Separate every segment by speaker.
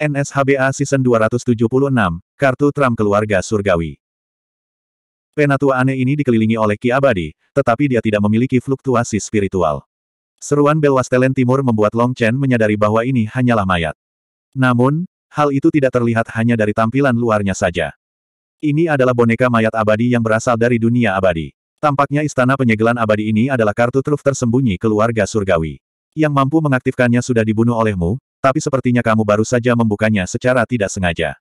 Speaker 1: NSHBA Season 276, Kartu Trump Keluarga Surgawi. Penatua aneh ini dikelilingi oleh Ki Abadi, tetapi dia tidak memiliki fluktuasi spiritual. Seruan Belwastelen Timur membuat Long Chen menyadari bahwa ini hanyalah mayat. Namun, hal itu tidak terlihat hanya dari tampilan luarnya saja. Ini adalah boneka mayat abadi yang berasal dari dunia abadi. Tampaknya istana penyegelan abadi ini adalah kartu truf tersembunyi keluarga surgawi. Yang mampu mengaktifkannya sudah dibunuh olehmu, tapi sepertinya kamu baru saja membukanya secara tidak sengaja.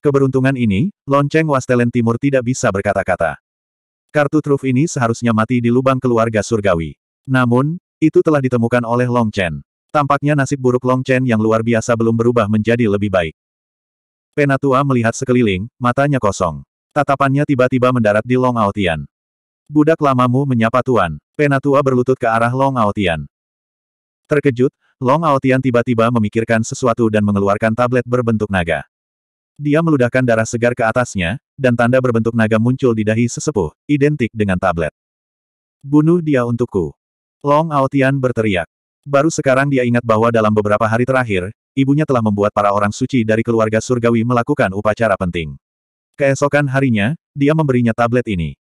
Speaker 1: Keberuntungan ini, lonceng Wastelen Timur tidak bisa berkata-kata. Kartu truf ini seharusnya mati di lubang keluarga surgawi. Namun, itu telah ditemukan oleh Long Chen. Tampaknya nasib buruk Long Chen yang luar biasa belum berubah menjadi lebih baik. Penatua melihat sekeliling, matanya kosong. Tatapannya tiba-tiba mendarat di Long Aotian. Budak lamamu menyapa Tuan. Penatua berlutut ke arah Long Aotian. Terkejut, Long Aotian tiba-tiba memikirkan sesuatu dan mengeluarkan tablet berbentuk naga. Dia meludahkan darah segar ke atasnya, dan tanda berbentuk naga muncul di dahi sesepuh, identik dengan tablet. Bunuh dia untukku. Long Aotian berteriak. Baru sekarang dia ingat bahwa dalam beberapa hari terakhir, ibunya telah membuat para orang suci dari keluarga surgawi melakukan upacara penting. Keesokan harinya, dia memberinya tablet ini.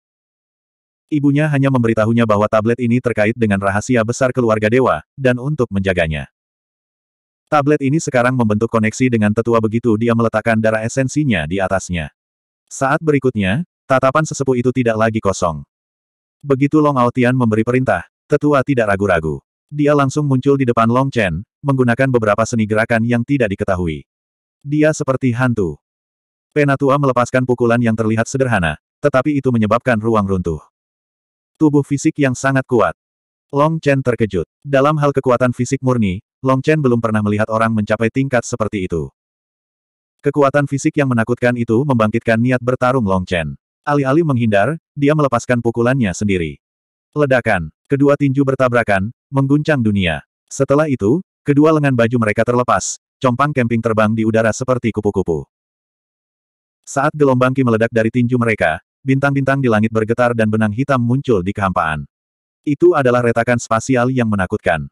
Speaker 1: Ibunya hanya memberitahunya bahwa tablet ini terkait dengan rahasia besar keluarga dewa, dan untuk menjaganya. Tablet ini sekarang membentuk koneksi dengan tetua begitu dia meletakkan darah esensinya di atasnya. Saat berikutnya, tatapan sesepuh itu tidak lagi kosong. Begitu Long Aotian memberi perintah, tetua tidak ragu-ragu. Dia langsung muncul di depan Long Chen, menggunakan beberapa seni gerakan yang tidak diketahui. Dia seperti hantu. Penatua melepaskan pukulan yang terlihat sederhana, tetapi itu menyebabkan ruang runtuh. Tubuh fisik yang sangat kuat. Long Chen terkejut. Dalam hal kekuatan fisik murni, Long Chen belum pernah melihat orang mencapai tingkat seperti itu. Kekuatan fisik yang menakutkan itu membangkitkan niat bertarung Long Chen. Alih-alih menghindar, dia melepaskan pukulannya sendiri. Ledakan. Kedua tinju bertabrakan, mengguncang dunia. Setelah itu, kedua lengan baju mereka terlepas, compang camping terbang di udara seperti kupu-kupu. Saat gelombang ki meledak dari tinju mereka, bintang-bintang di langit bergetar dan benang hitam muncul di kehampaan. Itu adalah retakan spasial yang menakutkan.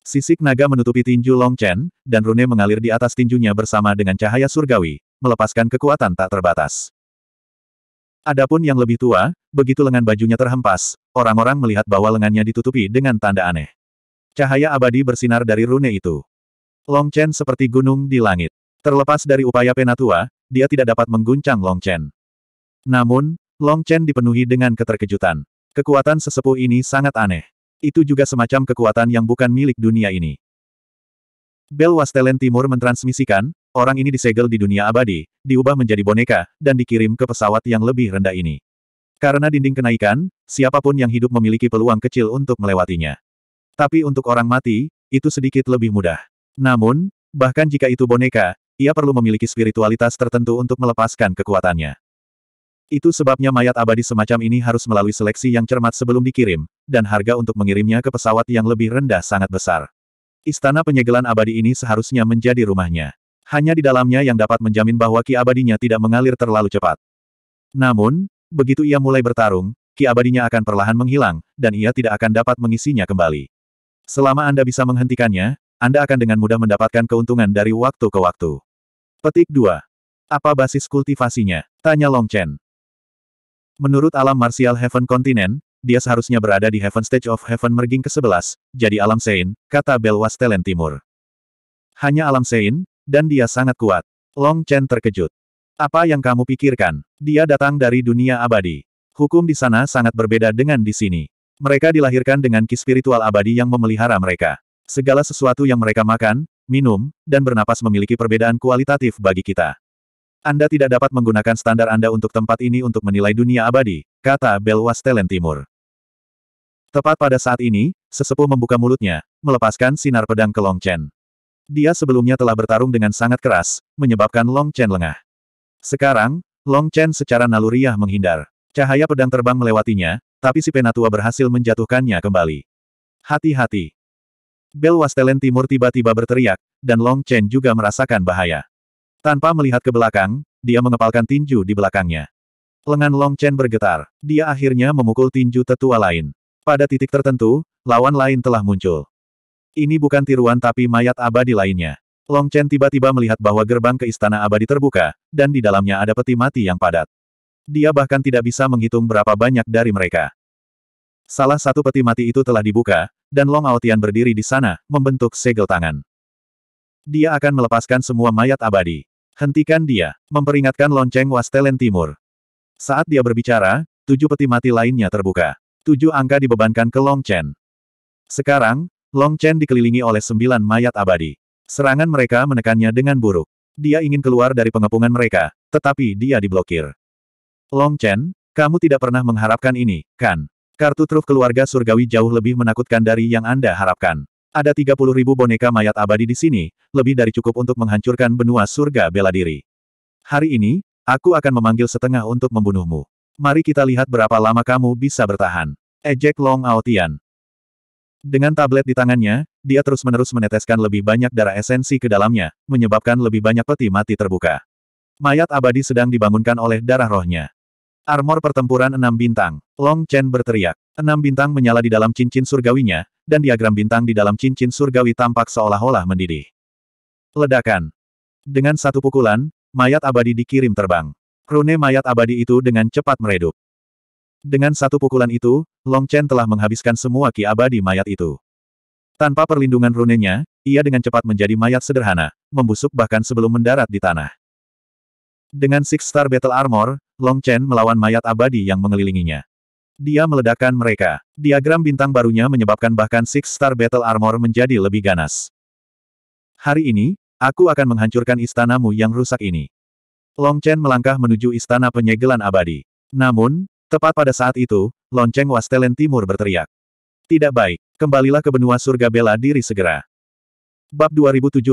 Speaker 1: Sisik naga menutupi tinju Long Chen, dan rune mengalir di atas tinjunya bersama dengan cahaya surgawi, melepaskan kekuatan tak terbatas. Adapun yang lebih tua, begitu lengan bajunya terhempas, orang-orang melihat bahwa lengannya ditutupi dengan tanda aneh. Cahaya abadi bersinar dari rune itu. Long Chen seperti gunung di langit. Terlepas dari upaya penatua, dia tidak dapat mengguncang Long Chen. Namun, Long Chen dipenuhi dengan keterkejutan. Kekuatan sesepuh ini sangat aneh. Itu juga semacam kekuatan yang bukan milik dunia ini. Bel Wastelen Timur mentransmisikan, orang ini disegel di dunia abadi, diubah menjadi boneka, dan dikirim ke pesawat yang lebih rendah ini. Karena dinding kenaikan, siapapun yang hidup memiliki peluang kecil untuk melewatinya. Tapi untuk orang mati, itu sedikit lebih mudah. Namun, bahkan jika itu boneka, ia perlu memiliki spiritualitas tertentu untuk melepaskan kekuatannya. Itu sebabnya mayat abadi semacam ini harus melalui seleksi yang cermat sebelum dikirim, dan harga untuk mengirimnya ke pesawat yang lebih rendah sangat besar. Istana penyegelan abadi ini seharusnya menjadi rumahnya. Hanya di dalamnya yang dapat menjamin bahwa ki abadinya tidak mengalir terlalu cepat. Namun, begitu ia mulai bertarung, ki abadinya akan perlahan menghilang, dan ia tidak akan dapat mengisinya kembali. Selama Anda bisa menghentikannya, Anda akan dengan mudah mendapatkan keuntungan dari waktu ke waktu. Petik 2. Apa basis kultivasinya? Tanya Long Chen. Menurut alam martial Heaven Continent, dia seharusnya berada di Heaven Stage of Heaven Merging ke-11, jadi alam Sein, kata Belwas Telen Timur. Hanya alam Sein, dan dia sangat kuat. Long Chen terkejut. Apa yang kamu pikirkan? Dia datang dari dunia abadi. Hukum di sana sangat berbeda dengan di sini. Mereka dilahirkan dengan ki spiritual abadi yang memelihara mereka. Segala sesuatu yang mereka makan, minum, dan bernapas memiliki perbedaan kualitatif bagi kita. Anda tidak dapat menggunakan standar Anda untuk tempat ini untuk menilai dunia abadi, kata Belwas Telen Timur. Tepat pada saat ini, sesepuh membuka mulutnya, melepaskan sinar pedang ke Long Chen. Dia sebelumnya telah bertarung dengan sangat keras, menyebabkan Long Chen lengah. Sekarang, Long Chen secara naluriah menghindar. Cahaya pedang terbang melewatinya, tapi si penatua berhasil menjatuhkannya kembali. Hati-hati. Belwas Timur tiba-tiba berteriak, dan Long Chen juga merasakan bahaya. Tanpa melihat ke belakang, dia mengepalkan tinju di belakangnya. Lengan Long Chen bergetar. Dia akhirnya memukul tinju tetua lain. Pada titik tertentu, lawan lain telah muncul. Ini bukan tiruan tapi mayat abadi lainnya. Long Chen tiba-tiba melihat bahwa gerbang ke istana abadi terbuka, dan di dalamnya ada peti mati yang padat. Dia bahkan tidak bisa menghitung berapa banyak dari mereka. Salah satu peti mati itu telah dibuka, dan Long Aotian berdiri di sana, membentuk segel tangan. Dia akan melepaskan semua mayat abadi. Hentikan dia, memperingatkan lonceng Wastelen Timur. Saat dia berbicara, tujuh peti mati lainnya terbuka. Tujuh angka dibebankan ke Long Chen. Sekarang, Long Chen dikelilingi oleh sembilan mayat abadi. Serangan mereka menekannya dengan buruk. Dia ingin keluar dari pengepungan mereka, tetapi dia diblokir. Long Chen, kamu tidak pernah mengharapkan ini, kan? Kartu truf keluarga surgawi jauh lebih menakutkan dari yang Anda harapkan. Ada 30 ribu boneka mayat abadi di sini, lebih dari cukup untuk menghancurkan benua surga bela diri. Hari ini, aku akan memanggil setengah untuk membunuhmu. Mari kita lihat berapa lama kamu bisa bertahan. Ejek Long Aotian. Dengan tablet di tangannya, dia terus-menerus meneteskan lebih banyak darah esensi ke dalamnya, menyebabkan lebih banyak peti mati terbuka. Mayat abadi sedang dibangunkan oleh darah rohnya. Armor pertempuran enam bintang, Long Chen berteriak. Enam bintang menyala di dalam cincin surgawinya, dan diagram bintang di dalam cincin surgawi tampak seolah-olah mendidih. Ledakan. Dengan satu pukulan, mayat abadi dikirim terbang. Rune mayat abadi itu dengan cepat meredup. Dengan satu pukulan itu, Long Chen telah menghabiskan semua ki abadi mayat itu. Tanpa perlindungan runenya, ia dengan cepat menjadi mayat sederhana, membusuk bahkan sebelum mendarat di tanah. Dengan Six Star Battle Armor, Long Chen melawan mayat abadi yang mengelilinginya. Dia meledakkan mereka. Diagram bintang barunya menyebabkan bahkan Six Star Battle Armor menjadi lebih ganas. Hari ini, aku akan menghancurkan istanamu yang rusak ini. Long Chen melangkah menuju istana penyegelan abadi. Namun, tepat pada saat itu, lonceng Wastelen Timur berteriak. Tidak baik, kembalilah ke benua surga bela diri segera. Bab 2752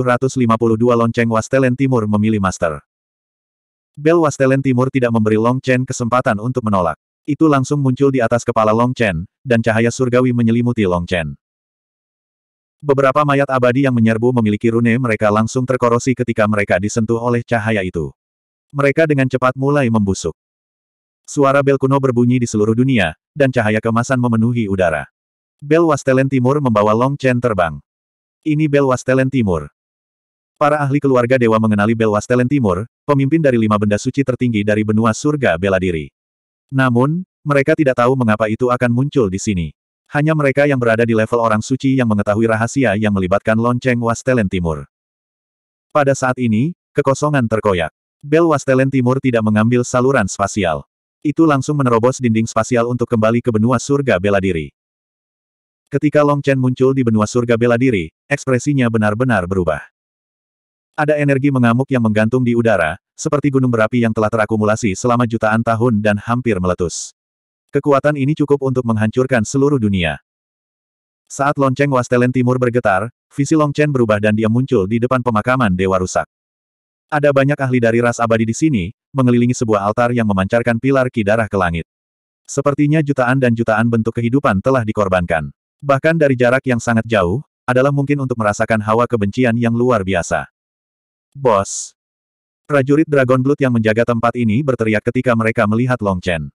Speaker 1: Lonceng Wastelen Timur memilih Master Bel Wastelen Timur tidak memberi Long Chen kesempatan untuk menolak. Itu langsung muncul di atas kepala Long Chen, dan cahaya surgawi menyelimuti Long Chen. Beberapa mayat abadi yang menyerbu memiliki rune mereka langsung terkorosi ketika mereka disentuh oleh cahaya itu. Mereka dengan cepat mulai membusuk. Suara bel kuno berbunyi di seluruh dunia, dan cahaya kemasan memenuhi udara. Bel Wastelen Timur membawa Long Chen terbang. Ini Bel Wastelen Timur. Para ahli keluarga dewa mengenali Bel Wastelen Timur, pemimpin dari lima benda suci tertinggi dari benua surga bela diri. Namun, mereka tidak tahu mengapa itu akan muncul di sini. Hanya mereka yang berada di level orang suci yang mengetahui rahasia yang melibatkan lonceng Wastelen Timur. Pada saat ini, kekosongan terkoyak. Bel Wastelen Timur tidak mengambil saluran spasial. Itu langsung menerobos dinding spasial untuk kembali ke benua surga bela diri. Ketika Long Chen muncul di benua surga bela diri, ekspresinya benar-benar berubah. Ada energi mengamuk yang menggantung di udara, seperti gunung berapi yang telah terakumulasi selama jutaan tahun dan hampir meletus. Kekuatan ini cukup untuk menghancurkan seluruh dunia. Saat lonceng Wastelen Timur bergetar, visi Longchen berubah dan dia muncul di depan pemakaman Dewa Rusak. Ada banyak ahli dari ras abadi di sini, mengelilingi sebuah altar yang memancarkan pilar ki darah ke langit. Sepertinya jutaan dan jutaan bentuk kehidupan telah dikorbankan. Bahkan dari jarak yang sangat jauh, adalah mungkin untuk merasakan hawa kebencian yang luar biasa. Bos. Prajurit Dragon Blood yang menjaga tempat ini berteriak ketika mereka melihat Long Chen.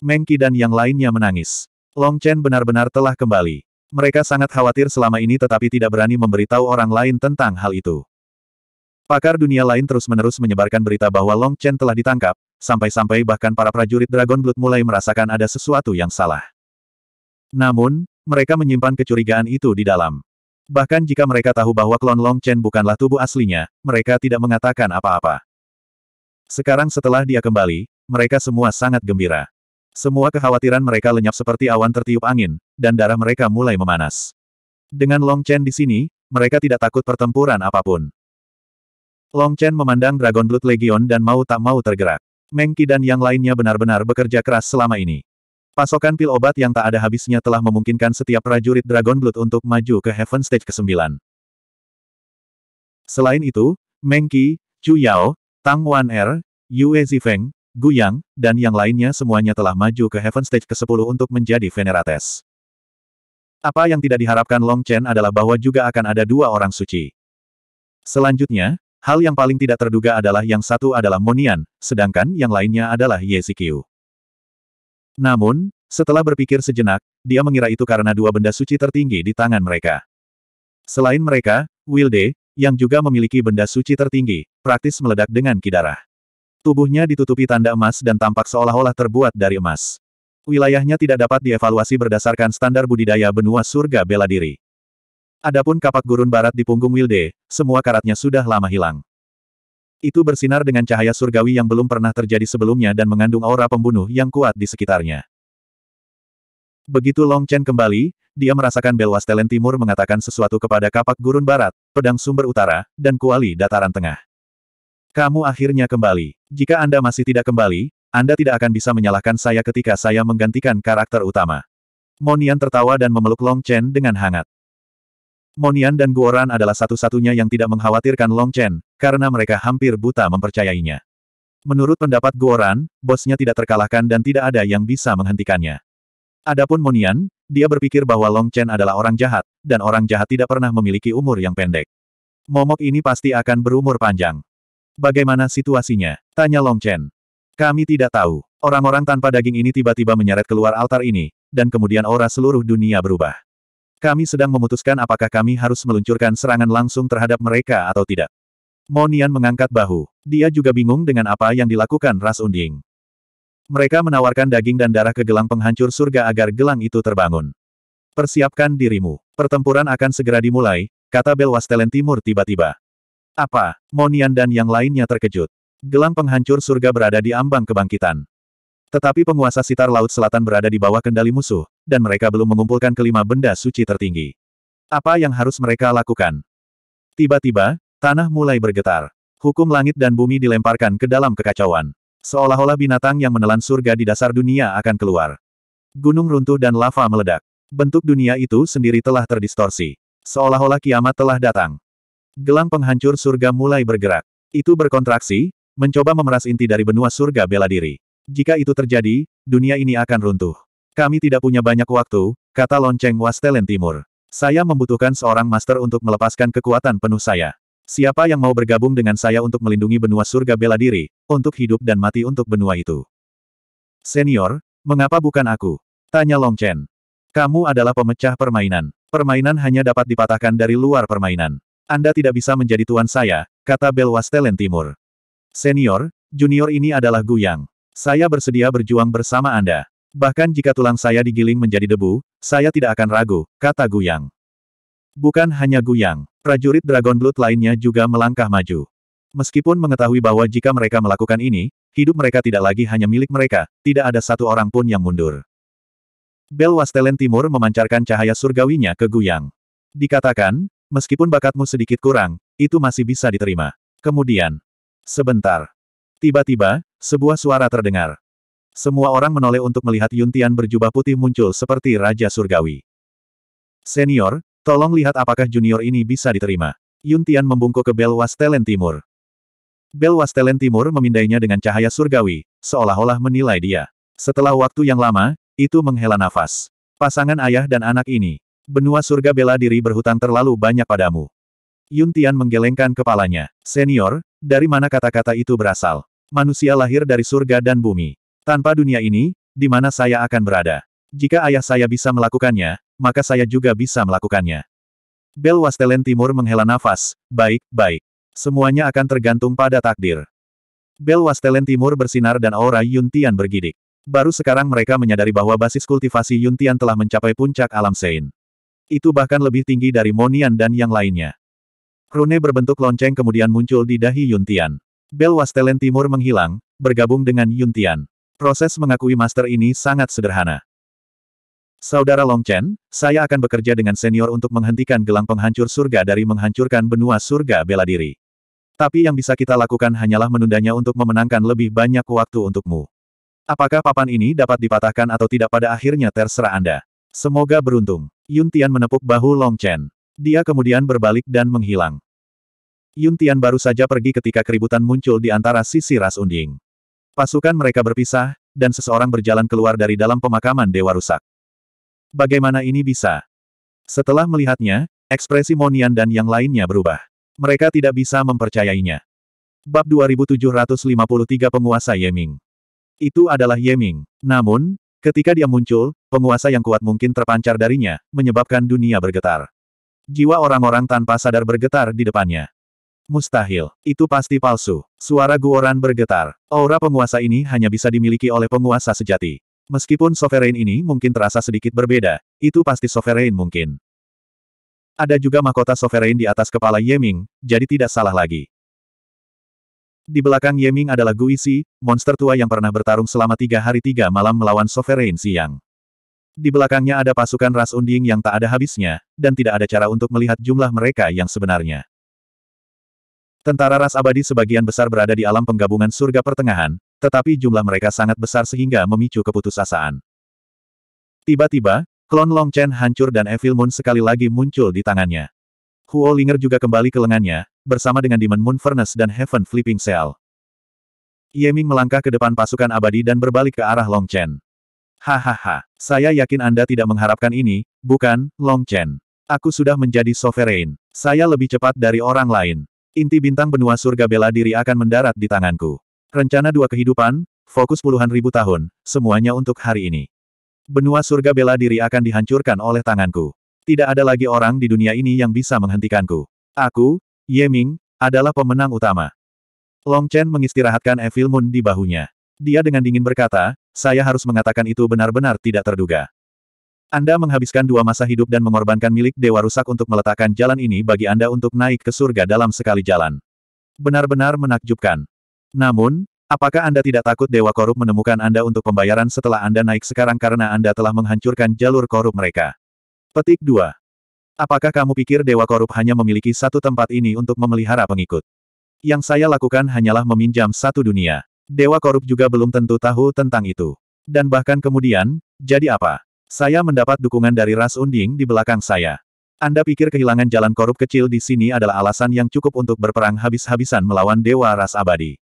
Speaker 1: Mengki dan yang lainnya menangis. Long Chen benar-benar telah kembali. Mereka sangat khawatir selama ini tetapi tidak berani memberitahu orang lain tentang hal itu. Pakar dunia lain terus-menerus menyebarkan berita bahwa Long Chen telah ditangkap, sampai-sampai bahkan para prajurit Dragon Blood mulai merasakan ada sesuatu yang salah. Namun, mereka menyimpan kecurigaan itu di dalam. Bahkan jika mereka tahu bahwa klon Long Chen bukanlah tubuh aslinya, mereka tidak mengatakan apa-apa. Sekarang setelah dia kembali, mereka semua sangat gembira. Semua kekhawatiran mereka lenyap seperti awan tertiup angin, dan darah mereka mulai memanas. Dengan Long Chen di sini, mereka tidak takut pertempuran apapun. Long Chen memandang Dragon Blood Legion dan mau tak mau tergerak. Mengki dan yang lainnya benar-benar bekerja keras selama ini. Pasokan pil obat yang tak ada habisnya telah memungkinkan setiap prajurit Dragon Blood untuk maju ke Heaven Stage ke-9. Selain itu, Mengqi, Chu Yao, Tang Wan Er, Yue Zifeng, Gu Yang, dan yang lainnya semuanya telah maju ke Heaven Stage ke-10 untuk menjadi Venerates. Apa yang tidak diharapkan Long Chen adalah bahwa juga akan ada dua orang suci. Selanjutnya, hal yang paling tidak terduga adalah yang satu adalah Monian, sedangkan yang lainnya adalah Ye Zikyu. Namun, setelah berpikir sejenak, dia mengira itu karena dua benda suci tertinggi di tangan mereka. Selain mereka, Wilde, yang juga memiliki benda suci tertinggi, praktis meledak dengan kidarah. Tubuhnya ditutupi tanda emas dan tampak seolah-olah terbuat dari emas. Wilayahnya tidak dapat dievaluasi berdasarkan standar budidaya benua surga bela diri. Adapun kapak gurun barat di punggung Wilde, semua karatnya sudah lama hilang. Itu bersinar dengan cahaya surgawi yang belum pernah terjadi sebelumnya dan mengandung aura pembunuh yang kuat di sekitarnya. Begitu Long Chen kembali, dia merasakan Belwas Telen Timur mengatakan sesuatu kepada kapak gurun barat, pedang sumber utara, dan kuali dataran tengah. Kamu akhirnya kembali. Jika Anda masih tidak kembali, Anda tidak akan bisa menyalahkan saya ketika saya menggantikan karakter utama. Monian tertawa dan memeluk Long Chen dengan hangat. Monian dan Guoran adalah satu-satunya yang tidak mengkhawatirkan Long Chen, karena mereka hampir buta mempercayainya. Menurut pendapat Guoran, bosnya tidak terkalahkan dan tidak ada yang bisa menghentikannya. Adapun Monian, dia berpikir bahwa Long Chen adalah orang jahat, dan orang jahat tidak pernah memiliki umur yang pendek. Momok ini pasti akan berumur panjang. Bagaimana situasinya? Tanya Long Chen. Kami tidak tahu. Orang-orang tanpa daging ini tiba-tiba menyeret keluar altar ini, dan kemudian aura seluruh dunia berubah. Kami sedang memutuskan apakah kami harus meluncurkan serangan langsung terhadap mereka atau tidak. Monian mengangkat bahu. Dia juga bingung dengan apa yang dilakukan Ras Unding. Mereka menawarkan daging dan darah ke gelang penghancur surga agar gelang itu terbangun. Persiapkan dirimu. Pertempuran akan segera dimulai, kata Belwastelen Timur tiba-tiba. Apa? Monian dan yang lainnya terkejut. Gelang penghancur surga berada di ambang kebangkitan. Tetapi penguasa sitar laut selatan berada di bawah kendali musuh, dan mereka belum mengumpulkan kelima benda suci tertinggi. Apa yang harus mereka lakukan? Tiba-tiba, Tanah mulai bergetar. Hukum langit dan bumi dilemparkan ke dalam kekacauan. Seolah-olah binatang yang menelan surga di dasar dunia akan keluar. Gunung runtuh dan lava meledak. Bentuk dunia itu sendiri telah terdistorsi. Seolah-olah kiamat telah datang. Gelang penghancur surga mulai bergerak. Itu berkontraksi, mencoba memeras inti dari benua surga bela diri. Jika itu terjadi, dunia ini akan runtuh. Kami tidak punya banyak waktu, kata lonceng Wastelen Timur. Saya membutuhkan seorang master untuk melepaskan kekuatan penuh saya. Siapa yang mau bergabung dengan saya untuk melindungi benua surga bela diri, untuk hidup dan mati untuk benua itu? Senior, mengapa bukan aku? Tanya Long Chen. Kamu adalah pemecah permainan. Permainan hanya dapat dipatahkan dari luar permainan. Anda tidak bisa menjadi tuan saya, kata Belwastelen Timur. Senior, junior ini adalah Gu Yang. Saya bersedia berjuang bersama Anda. Bahkan jika tulang saya digiling menjadi debu, saya tidak akan ragu, kata Gu Yang. Bukan hanya Gu Yang. Prajurit Dragon Blood lainnya juga melangkah maju. Meskipun mengetahui bahwa jika mereka melakukan ini, hidup mereka tidak lagi hanya milik mereka, tidak ada satu orang pun yang mundur. Bel Wastelen Timur memancarkan cahaya surgawinya ke Guyang. Dikatakan, meskipun bakatmu sedikit kurang, itu masih bisa diterima. Kemudian, sebentar. Tiba-tiba, sebuah suara terdengar. Semua orang menoleh untuk melihat Yuntian berjubah putih muncul seperti Raja Surgawi. Senior, Tolong lihat apakah junior ini bisa diterima. Yun Tian membungkuk ke Bel Wastelen Timur. Bel Wastelen Timur memindainya dengan cahaya surgawi, seolah-olah menilai dia. Setelah waktu yang lama, itu menghela nafas. Pasangan ayah dan anak ini. Benua surga bela diri berhutang terlalu banyak padamu. Yun Tian menggelengkan kepalanya. Senior, dari mana kata-kata itu berasal? Manusia lahir dari surga dan bumi. Tanpa dunia ini, di mana saya akan berada? Jika ayah saya bisa melakukannya, maka saya juga bisa melakukannya. Bel Wastelen Timur menghela nafas, baik, baik. Semuanya akan tergantung pada takdir. Bel Wastelen Timur bersinar dan aura Yuntian bergidik. Baru sekarang mereka menyadari bahwa basis kultivasi Yuntian telah mencapai puncak alam Sein. Itu bahkan lebih tinggi dari Monian dan yang lainnya. Rune berbentuk lonceng kemudian muncul di dahi Yuntian. Bel Wastelen Timur menghilang, bergabung dengan Yuntian. Proses mengakui master ini sangat sederhana. Saudara Long Chen, saya akan bekerja dengan senior untuk menghentikan gelang penghancur surga dari menghancurkan benua surga bela diri. Tapi yang bisa kita lakukan hanyalah menundanya untuk memenangkan lebih banyak waktu untukmu. Apakah papan ini dapat dipatahkan atau tidak pada akhirnya terserah Anda. Semoga beruntung. Yun Tian menepuk bahu Long Chen. Dia kemudian berbalik dan menghilang. Yun Tian baru saja pergi ketika keributan muncul di antara sisi ras unding. Pasukan mereka berpisah, dan seseorang berjalan keluar dari dalam pemakaman Dewa Rusak. Bagaimana ini bisa? Setelah melihatnya, ekspresi Monian dan yang lainnya berubah. Mereka tidak bisa mempercayainya. Bab 2753 Penguasa Yeming Itu adalah Yeming. Namun, ketika dia muncul, penguasa yang kuat mungkin terpancar darinya, menyebabkan dunia bergetar. Jiwa orang-orang tanpa sadar bergetar di depannya. Mustahil. Itu pasti palsu. Suara Guoran bergetar. Aura penguasa ini hanya bisa dimiliki oleh penguasa sejati. Meskipun sovereign ini mungkin terasa sedikit berbeda, itu pasti sovereign mungkin. Ada juga mahkota sovereign di atas kepala Yeming, jadi tidak salah lagi. Di belakang Yeming adalah Guisi, monster tua yang pernah bertarung selama tiga hari tiga malam melawan sovereign siang. Di belakangnya ada pasukan ras unding yang tak ada habisnya, dan tidak ada cara untuk melihat jumlah mereka yang sebenarnya. Tentara ras abadi sebagian besar berada di alam penggabungan surga pertengahan, tetapi jumlah mereka sangat besar sehingga memicu keputusasaan. Tiba-tiba, klon Long Chen hancur dan Evil Moon sekali lagi muncul di tangannya. Huo Linger juga kembali ke lengannya, bersama dengan Demon Moon Furnace dan Heaven Flipping Seal. Ming melangkah ke depan pasukan abadi dan berbalik ke arah Long Chen. Hahaha, saya yakin Anda tidak mengharapkan ini, bukan, Long Chen. Aku sudah menjadi sovereign. Saya lebih cepat dari orang lain. Inti bintang benua surga bela diri akan mendarat di tanganku. Rencana dua kehidupan, fokus puluhan ribu tahun, semuanya untuk hari ini. Benua surga bela diri akan dihancurkan oleh tanganku. Tidak ada lagi orang di dunia ini yang bisa menghentikanku. Aku, Ye Ming, adalah pemenang utama. Long Chen mengistirahatkan Evil Moon di bahunya. Dia dengan dingin berkata, saya harus mengatakan itu benar-benar tidak terduga. Anda menghabiskan dua masa hidup dan mengorbankan milik Dewa Rusak untuk meletakkan jalan ini bagi Anda untuk naik ke surga dalam sekali jalan. Benar-benar menakjubkan. Namun, apakah Anda tidak takut Dewa Korup menemukan Anda untuk pembayaran setelah Anda naik sekarang karena Anda telah menghancurkan jalur korup mereka? Petik 2. Apakah kamu pikir Dewa Korup hanya memiliki satu tempat ini untuk memelihara pengikut? Yang saya lakukan hanyalah meminjam satu dunia. Dewa Korup juga belum tentu tahu tentang itu. Dan bahkan kemudian, jadi apa? Saya mendapat dukungan dari ras unding di belakang saya. Anda pikir kehilangan jalan korup kecil di sini adalah alasan yang cukup untuk berperang habis-habisan melawan Dewa Ras Abadi.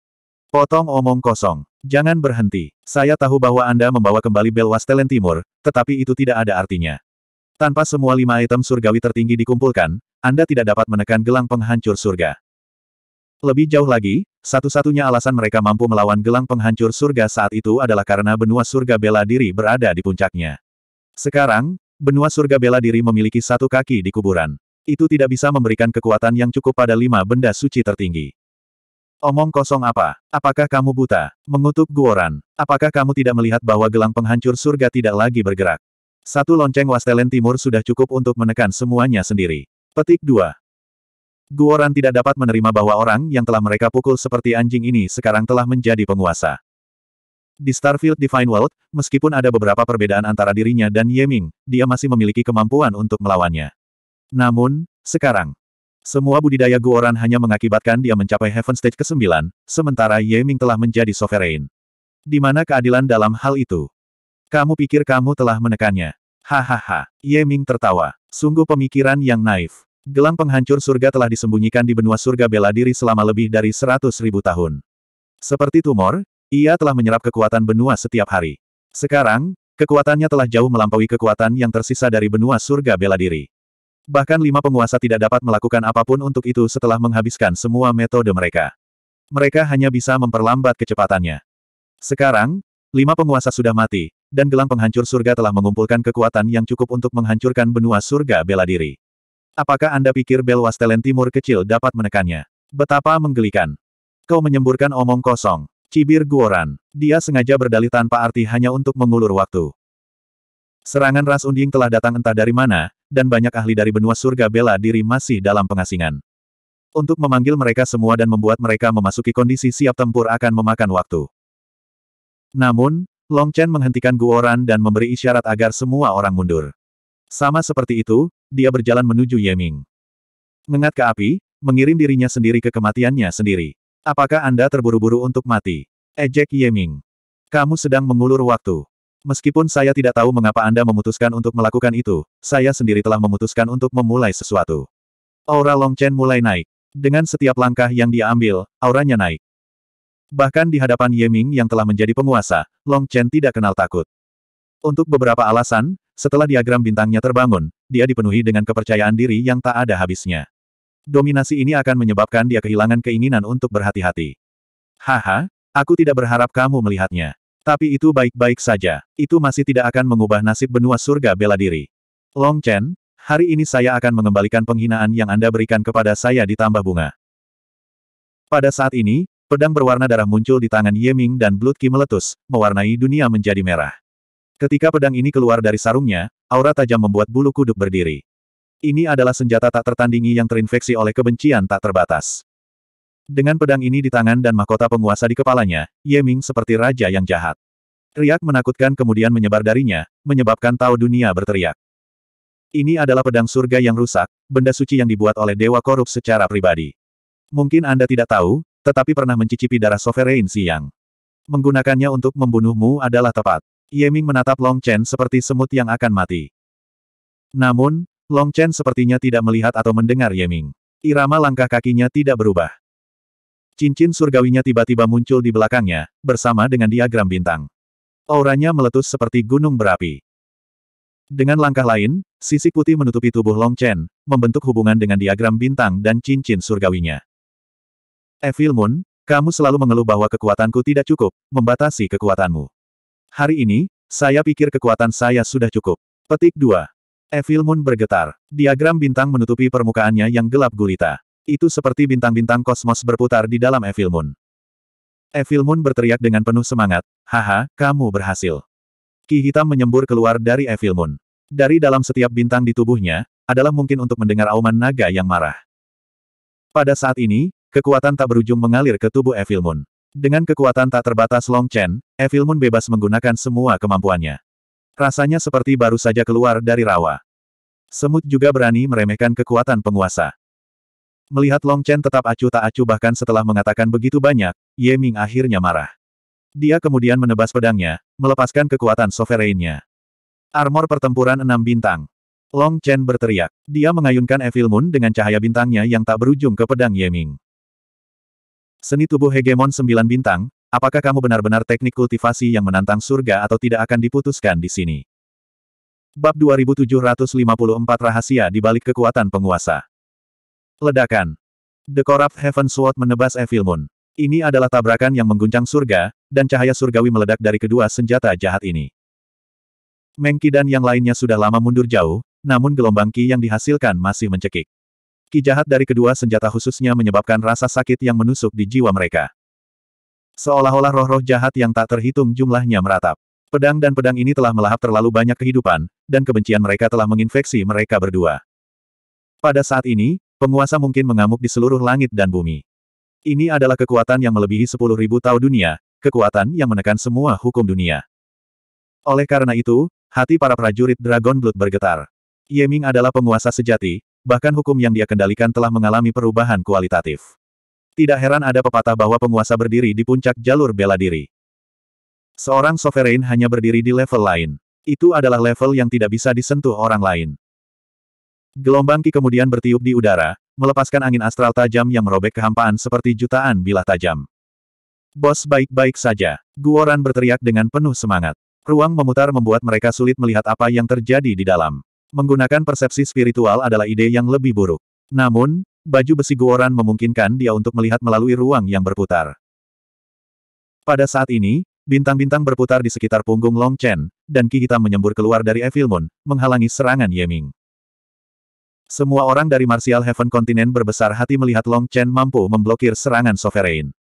Speaker 1: Potong omong kosong. Jangan berhenti. Saya tahu bahwa Anda membawa kembali Belwastelen Timur, tetapi itu tidak ada artinya. Tanpa semua lima item surgawi tertinggi dikumpulkan, Anda tidak dapat menekan gelang penghancur surga. Lebih jauh lagi, satu-satunya alasan mereka mampu melawan gelang penghancur surga saat itu adalah karena benua surga bela diri berada di puncaknya. Sekarang, benua surga bela diri memiliki satu kaki di kuburan. Itu tidak bisa memberikan kekuatan yang cukup pada lima benda suci tertinggi. Omong kosong apa? Apakah kamu buta? Mengutuk Guoran. Apakah kamu tidak melihat bahwa gelang penghancur surga tidak lagi bergerak? Satu lonceng wastelen timur sudah cukup untuk menekan semuanya sendiri. Petik 2. Guoran tidak dapat menerima bahwa orang yang telah mereka pukul seperti anjing ini sekarang telah menjadi penguasa. Di Starfield Divine World, meskipun ada beberapa perbedaan antara dirinya dan Yeming, dia masih memiliki kemampuan untuk melawannya. Namun, sekarang, semua budidaya Guoran hanya mengakibatkan dia mencapai Heaven Stage ke-9, sementara Ye Ming telah menjadi sovereign. Di mana keadilan dalam hal itu? Kamu pikir kamu telah menekannya? Hahaha. Ye Ming tertawa. Sungguh pemikiran yang naif. Gelang penghancur surga telah disembunyikan di benua surga bela diri selama lebih dari seratus ribu tahun. Seperti tumor, ia telah menyerap kekuatan benua setiap hari. Sekarang, kekuatannya telah jauh melampaui kekuatan yang tersisa dari benua surga bela diri. Bahkan lima penguasa tidak dapat melakukan apapun untuk itu setelah menghabiskan semua metode mereka. Mereka hanya bisa memperlambat kecepatannya. Sekarang, lima penguasa sudah mati, dan gelang penghancur surga telah mengumpulkan kekuatan yang cukup untuk menghancurkan benua surga bela diri. Apakah Anda pikir bel Timur kecil dapat menekannya? Betapa menggelikan. Kau menyemburkan omong kosong. Cibir Guoran. Dia sengaja berdalih tanpa arti hanya untuk mengulur waktu. Serangan ras unding telah datang entah dari mana, dan banyak ahli dari benua surga bela diri masih dalam pengasingan. Untuk memanggil mereka semua dan membuat mereka memasuki kondisi siap tempur akan memakan waktu. Namun, Long Chen menghentikan Guoran dan memberi isyarat agar semua orang mundur. Sama seperti itu, dia berjalan menuju Yeming. Mengat ke api, mengirim dirinya sendiri ke kematiannya sendiri. Apakah Anda terburu-buru untuk mati? Ejek Yeming. Kamu sedang mengulur waktu. Meskipun saya tidak tahu mengapa Anda memutuskan untuk melakukan itu, saya sendiri telah memutuskan untuk memulai sesuatu. Aura Long Chen mulai naik. Dengan setiap langkah yang dia ambil, auranya naik. Bahkan di hadapan Yeming yang telah menjadi penguasa, Long Chen tidak kenal takut. Untuk beberapa alasan, setelah diagram bintangnya terbangun, dia dipenuhi dengan kepercayaan diri yang tak ada habisnya. Dominasi ini akan menyebabkan dia kehilangan keinginan untuk berhati-hati. Haha, aku tidak berharap kamu melihatnya. Tapi itu baik-baik saja. Itu masih tidak akan mengubah nasib benua surga bela diri. Long Chen, hari ini saya akan mengembalikan penghinaan yang Anda berikan kepada saya ditambah bunga. Pada saat ini, pedang berwarna darah muncul di tangan Ye Ming dan Blood Qi meletus, mewarnai dunia menjadi merah. Ketika pedang ini keluar dari sarungnya, aura tajam membuat bulu kuduk berdiri. Ini adalah senjata tak tertandingi yang terinfeksi oleh kebencian tak terbatas. Dengan pedang ini di tangan dan mahkota penguasa di kepalanya, Ye Ming seperti raja yang jahat. Riak menakutkan kemudian menyebar darinya, menyebabkan tahu Dunia berteriak. Ini adalah pedang surga yang rusak, benda suci yang dibuat oleh dewa korup secara pribadi. Mungkin Anda tidak tahu, tetapi pernah mencicipi darah Sovereign Siang. Menggunakannya untuk membunuhmu adalah tepat. Ye Ming menatap Long Chen seperti semut yang akan mati. Namun, Long Chen sepertinya tidak melihat atau mendengar Ye Ming. Irama langkah kakinya tidak berubah. Cincin surgawinya tiba-tiba muncul di belakangnya, bersama dengan diagram bintang. Auranya meletus seperti gunung berapi. Dengan langkah lain, sisi putih menutupi tubuh Long Chen, membentuk hubungan dengan diagram bintang dan cincin surgawinya. Evil Moon, kamu selalu mengeluh bahwa kekuatanku tidak cukup, membatasi kekuatanmu. Hari ini, saya pikir kekuatan saya sudah cukup. Petik 2. Evil Moon bergetar. Diagram bintang menutupi permukaannya yang gelap gulita. Itu seperti bintang-bintang kosmos berputar di dalam Evil Moon. Evil Moon berteriak dengan penuh semangat, Haha, kamu berhasil. Ki hitam menyembur keluar dari Evil Moon. Dari dalam setiap bintang di tubuhnya, adalah mungkin untuk mendengar auman naga yang marah. Pada saat ini, kekuatan tak berujung mengalir ke tubuh Evil Moon. Dengan kekuatan tak terbatas Long Chen, Evil Moon bebas menggunakan semua kemampuannya. Rasanya seperti baru saja keluar dari rawa. Semut juga berani meremehkan kekuatan penguasa. Melihat Long Chen tetap acuh tak acuh bahkan setelah mengatakan begitu banyak, Ye Ming akhirnya marah. Dia kemudian menebas pedangnya, melepaskan kekuatan sovereignnya. Armor pertempuran enam bintang. Long Chen berteriak. Dia mengayunkan Evil Moon dengan cahaya bintangnya yang tak berujung ke pedang Ye Ming. Seni tubuh hegemon sembilan bintang, apakah kamu benar-benar teknik kultivasi yang menantang surga atau tidak akan diputuskan di sini? Bab 2754 Rahasia di balik kekuatan penguasa Ledakan. The Corrupt Heaven Sword menebas Evil Moon. Ini adalah tabrakan yang mengguncang surga, dan cahaya surgawi meledak dari kedua senjata jahat ini. Mengki dan yang lainnya sudah lama mundur jauh, namun gelombang ki yang dihasilkan masih mencekik. Ki jahat dari kedua senjata khususnya menyebabkan rasa sakit yang menusuk di jiwa mereka. Seolah-olah roh-roh jahat yang tak terhitung jumlahnya meratap. Pedang dan pedang ini telah melahap terlalu banyak kehidupan, dan kebencian mereka telah menginfeksi mereka berdua. Pada saat ini, Penguasa mungkin mengamuk di seluruh langit dan bumi. Ini adalah kekuatan yang melebihi 10.000 tahun dunia, kekuatan yang menekan semua hukum dunia. Oleh karena itu, hati para prajurit Dragon Blood bergetar. Yeming adalah penguasa sejati, bahkan hukum yang dia kendalikan telah mengalami perubahan kualitatif. Tidak heran ada pepatah bahwa penguasa berdiri di puncak jalur bela diri. Seorang sovereign hanya berdiri di level lain. Itu adalah level yang tidak bisa disentuh orang lain. Gelombang Ki kemudian bertiup di udara, melepaskan angin astral tajam yang merobek kehampaan seperti jutaan bilah tajam. Bos baik-baik saja. Guoran berteriak dengan penuh semangat. Ruang memutar membuat mereka sulit melihat apa yang terjadi di dalam. Menggunakan persepsi spiritual adalah ide yang lebih buruk. Namun, baju besi Guoran memungkinkan dia untuk melihat melalui ruang yang berputar. Pada saat ini, bintang-bintang berputar di sekitar punggung Long Chen, dan Ki hitam menyembur keluar dari Evil Moon, menghalangi serangan Yeming. Semua orang dari Martial Heaven Continent berbesar hati melihat Long Chen mampu memblokir serangan Sovereign.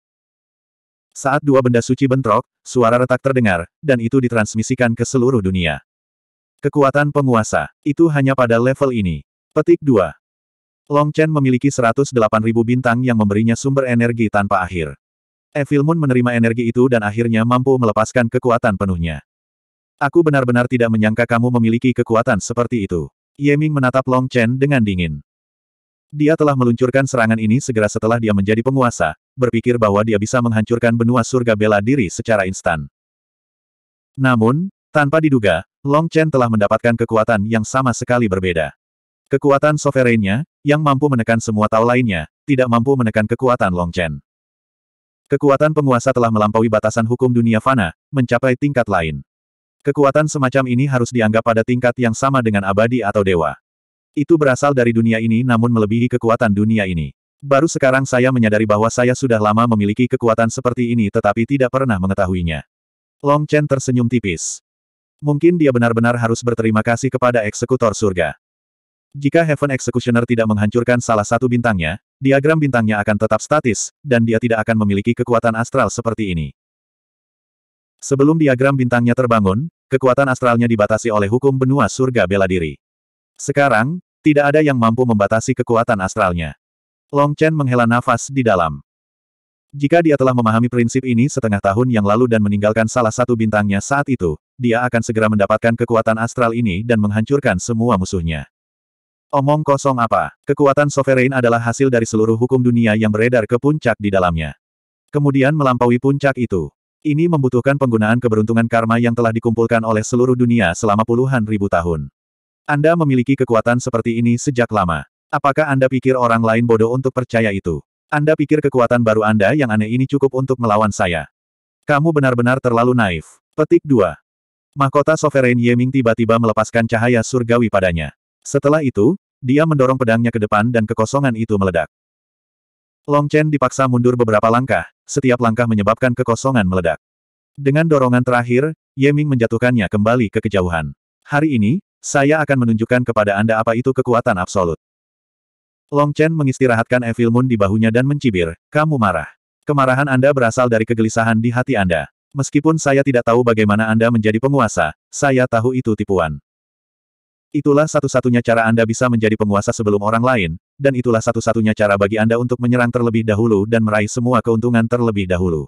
Speaker 1: Saat dua benda suci bentrok, suara retak terdengar, dan itu ditransmisikan ke seluruh dunia. Kekuatan penguasa, itu hanya pada level ini. Petik 2. Long Chen memiliki 108.000 bintang yang memberinya sumber energi tanpa akhir. Evil Moon menerima energi itu dan akhirnya mampu melepaskan kekuatan penuhnya. Aku benar-benar tidak menyangka kamu memiliki kekuatan seperti itu. Yeming menatap Long Chen dengan dingin. Dia telah meluncurkan serangan ini segera setelah dia menjadi penguasa, berpikir bahwa dia bisa menghancurkan benua surga bela diri secara instan. Namun, tanpa diduga, Long Chen telah mendapatkan kekuatan yang sama sekali berbeda. Kekuatan sovereignnya, yang mampu menekan semua tau lainnya, tidak mampu menekan kekuatan Long Chen. Kekuatan penguasa telah melampaui batasan hukum dunia fana, mencapai tingkat lain. Kekuatan semacam ini harus dianggap pada tingkat yang sama dengan abadi atau dewa. Itu berasal dari dunia ini namun melebihi kekuatan dunia ini. Baru sekarang saya menyadari bahwa saya sudah lama memiliki kekuatan seperti ini tetapi tidak pernah mengetahuinya. Long Chen tersenyum tipis. Mungkin dia benar-benar harus berterima kasih kepada eksekutor surga. Jika Heaven Executioner tidak menghancurkan salah satu bintangnya, diagram bintangnya akan tetap statis, dan dia tidak akan memiliki kekuatan astral seperti ini. Sebelum diagram bintangnya terbangun, Kekuatan astralnya dibatasi oleh hukum benua surga bela diri. Sekarang, tidak ada yang mampu membatasi kekuatan astralnya. Long Chen menghela nafas di dalam. Jika dia telah memahami prinsip ini setengah tahun yang lalu dan meninggalkan salah satu bintangnya saat itu, dia akan segera mendapatkan kekuatan astral ini dan menghancurkan semua musuhnya. Omong kosong apa? Kekuatan sovereign adalah hasil dari seluruh hukum dunia yang beredar ke puncak di dalamnya. Kemudian melampaui puncak itu. Ini membutuhkan penggunaan keberuntungan karma yang telah dikumpulkan oleh seluruh dunia selama puluhan ribu tahun. Anda memiliki kekuatan seperti ini sejak lama. Apakah Anda pikir orang lain bodoh untuk percaya itu? Anda pikir kekuatan baru Anda yang aneh ini cukup untuk melawan saya? Kamu benar-benar terlalu naif. Petik 2. Mahkota Sovereign Yeming tiba-tiba melepaskan cahaya surgawi padanya. Setelah itu, dia mendorong pedangnya ke depan dan kekosongan itu meledak. Long Chen dipaksa mundur beberapa langkah, setiap langkah menyebabkan kekosongan meledak. Dengan dorongan terakhir, Ye Ming menjatuhkannya kembali ke kejauhan. Hari ini, saya akan menunjukkan kepada Anda apa itu kekuatan absolut. Long Chen mengistirahatkan Evil Moon di bahunya dan mencibir, kamu marah. Kemarahan Anda berasal dari kegelisahan di hati Anda. Meskipun saya tidak tahu bagaimana Anda menjadi penguasa, saya tahu itu tipuan. Itulah satu-satunya cara Anda bisa menjadi penguasa sebelum orang lain, dan itulah satu-satunya cara bagi Anda untuk menyerang terlebih dahulu dan meraih semua keuntungan terlebih dahulu.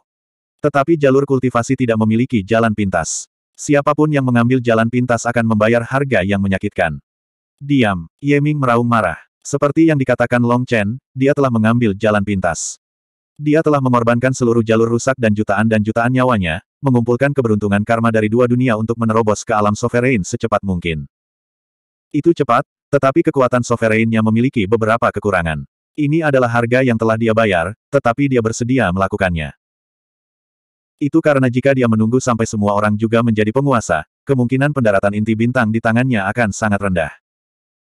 Speaker 1: Tetapi jalur kultivasi tidak memiliki jalan pintas. Siapapun yang mengambil jalan pintas akan membayar harga yang menyakitkan. Diam, Ye Ming meraung marah. Seperti yang dikatakan Long Chen, dia telah mengambil jalan pintas. Dia telah mengorbankan seluruh jalur rusak dan jutaan dan jutaan nyawanya, mengumpulkan keberuntungan karma dari dua dunia untuk menerobos ke alam sovereign secepat mungkin. Itu cepat, tetapi kekuatan sovereignnya memiliki beberapa kekurangan. Ini adalah harga yang telah dia bayar, tetapi dia bersedia melakukannya. Itu karena jika dia menunggu sampai semua orang juga menjadi penguasa, kemungkinan pendaratan inti bintang di tangannya akan sangat rendah.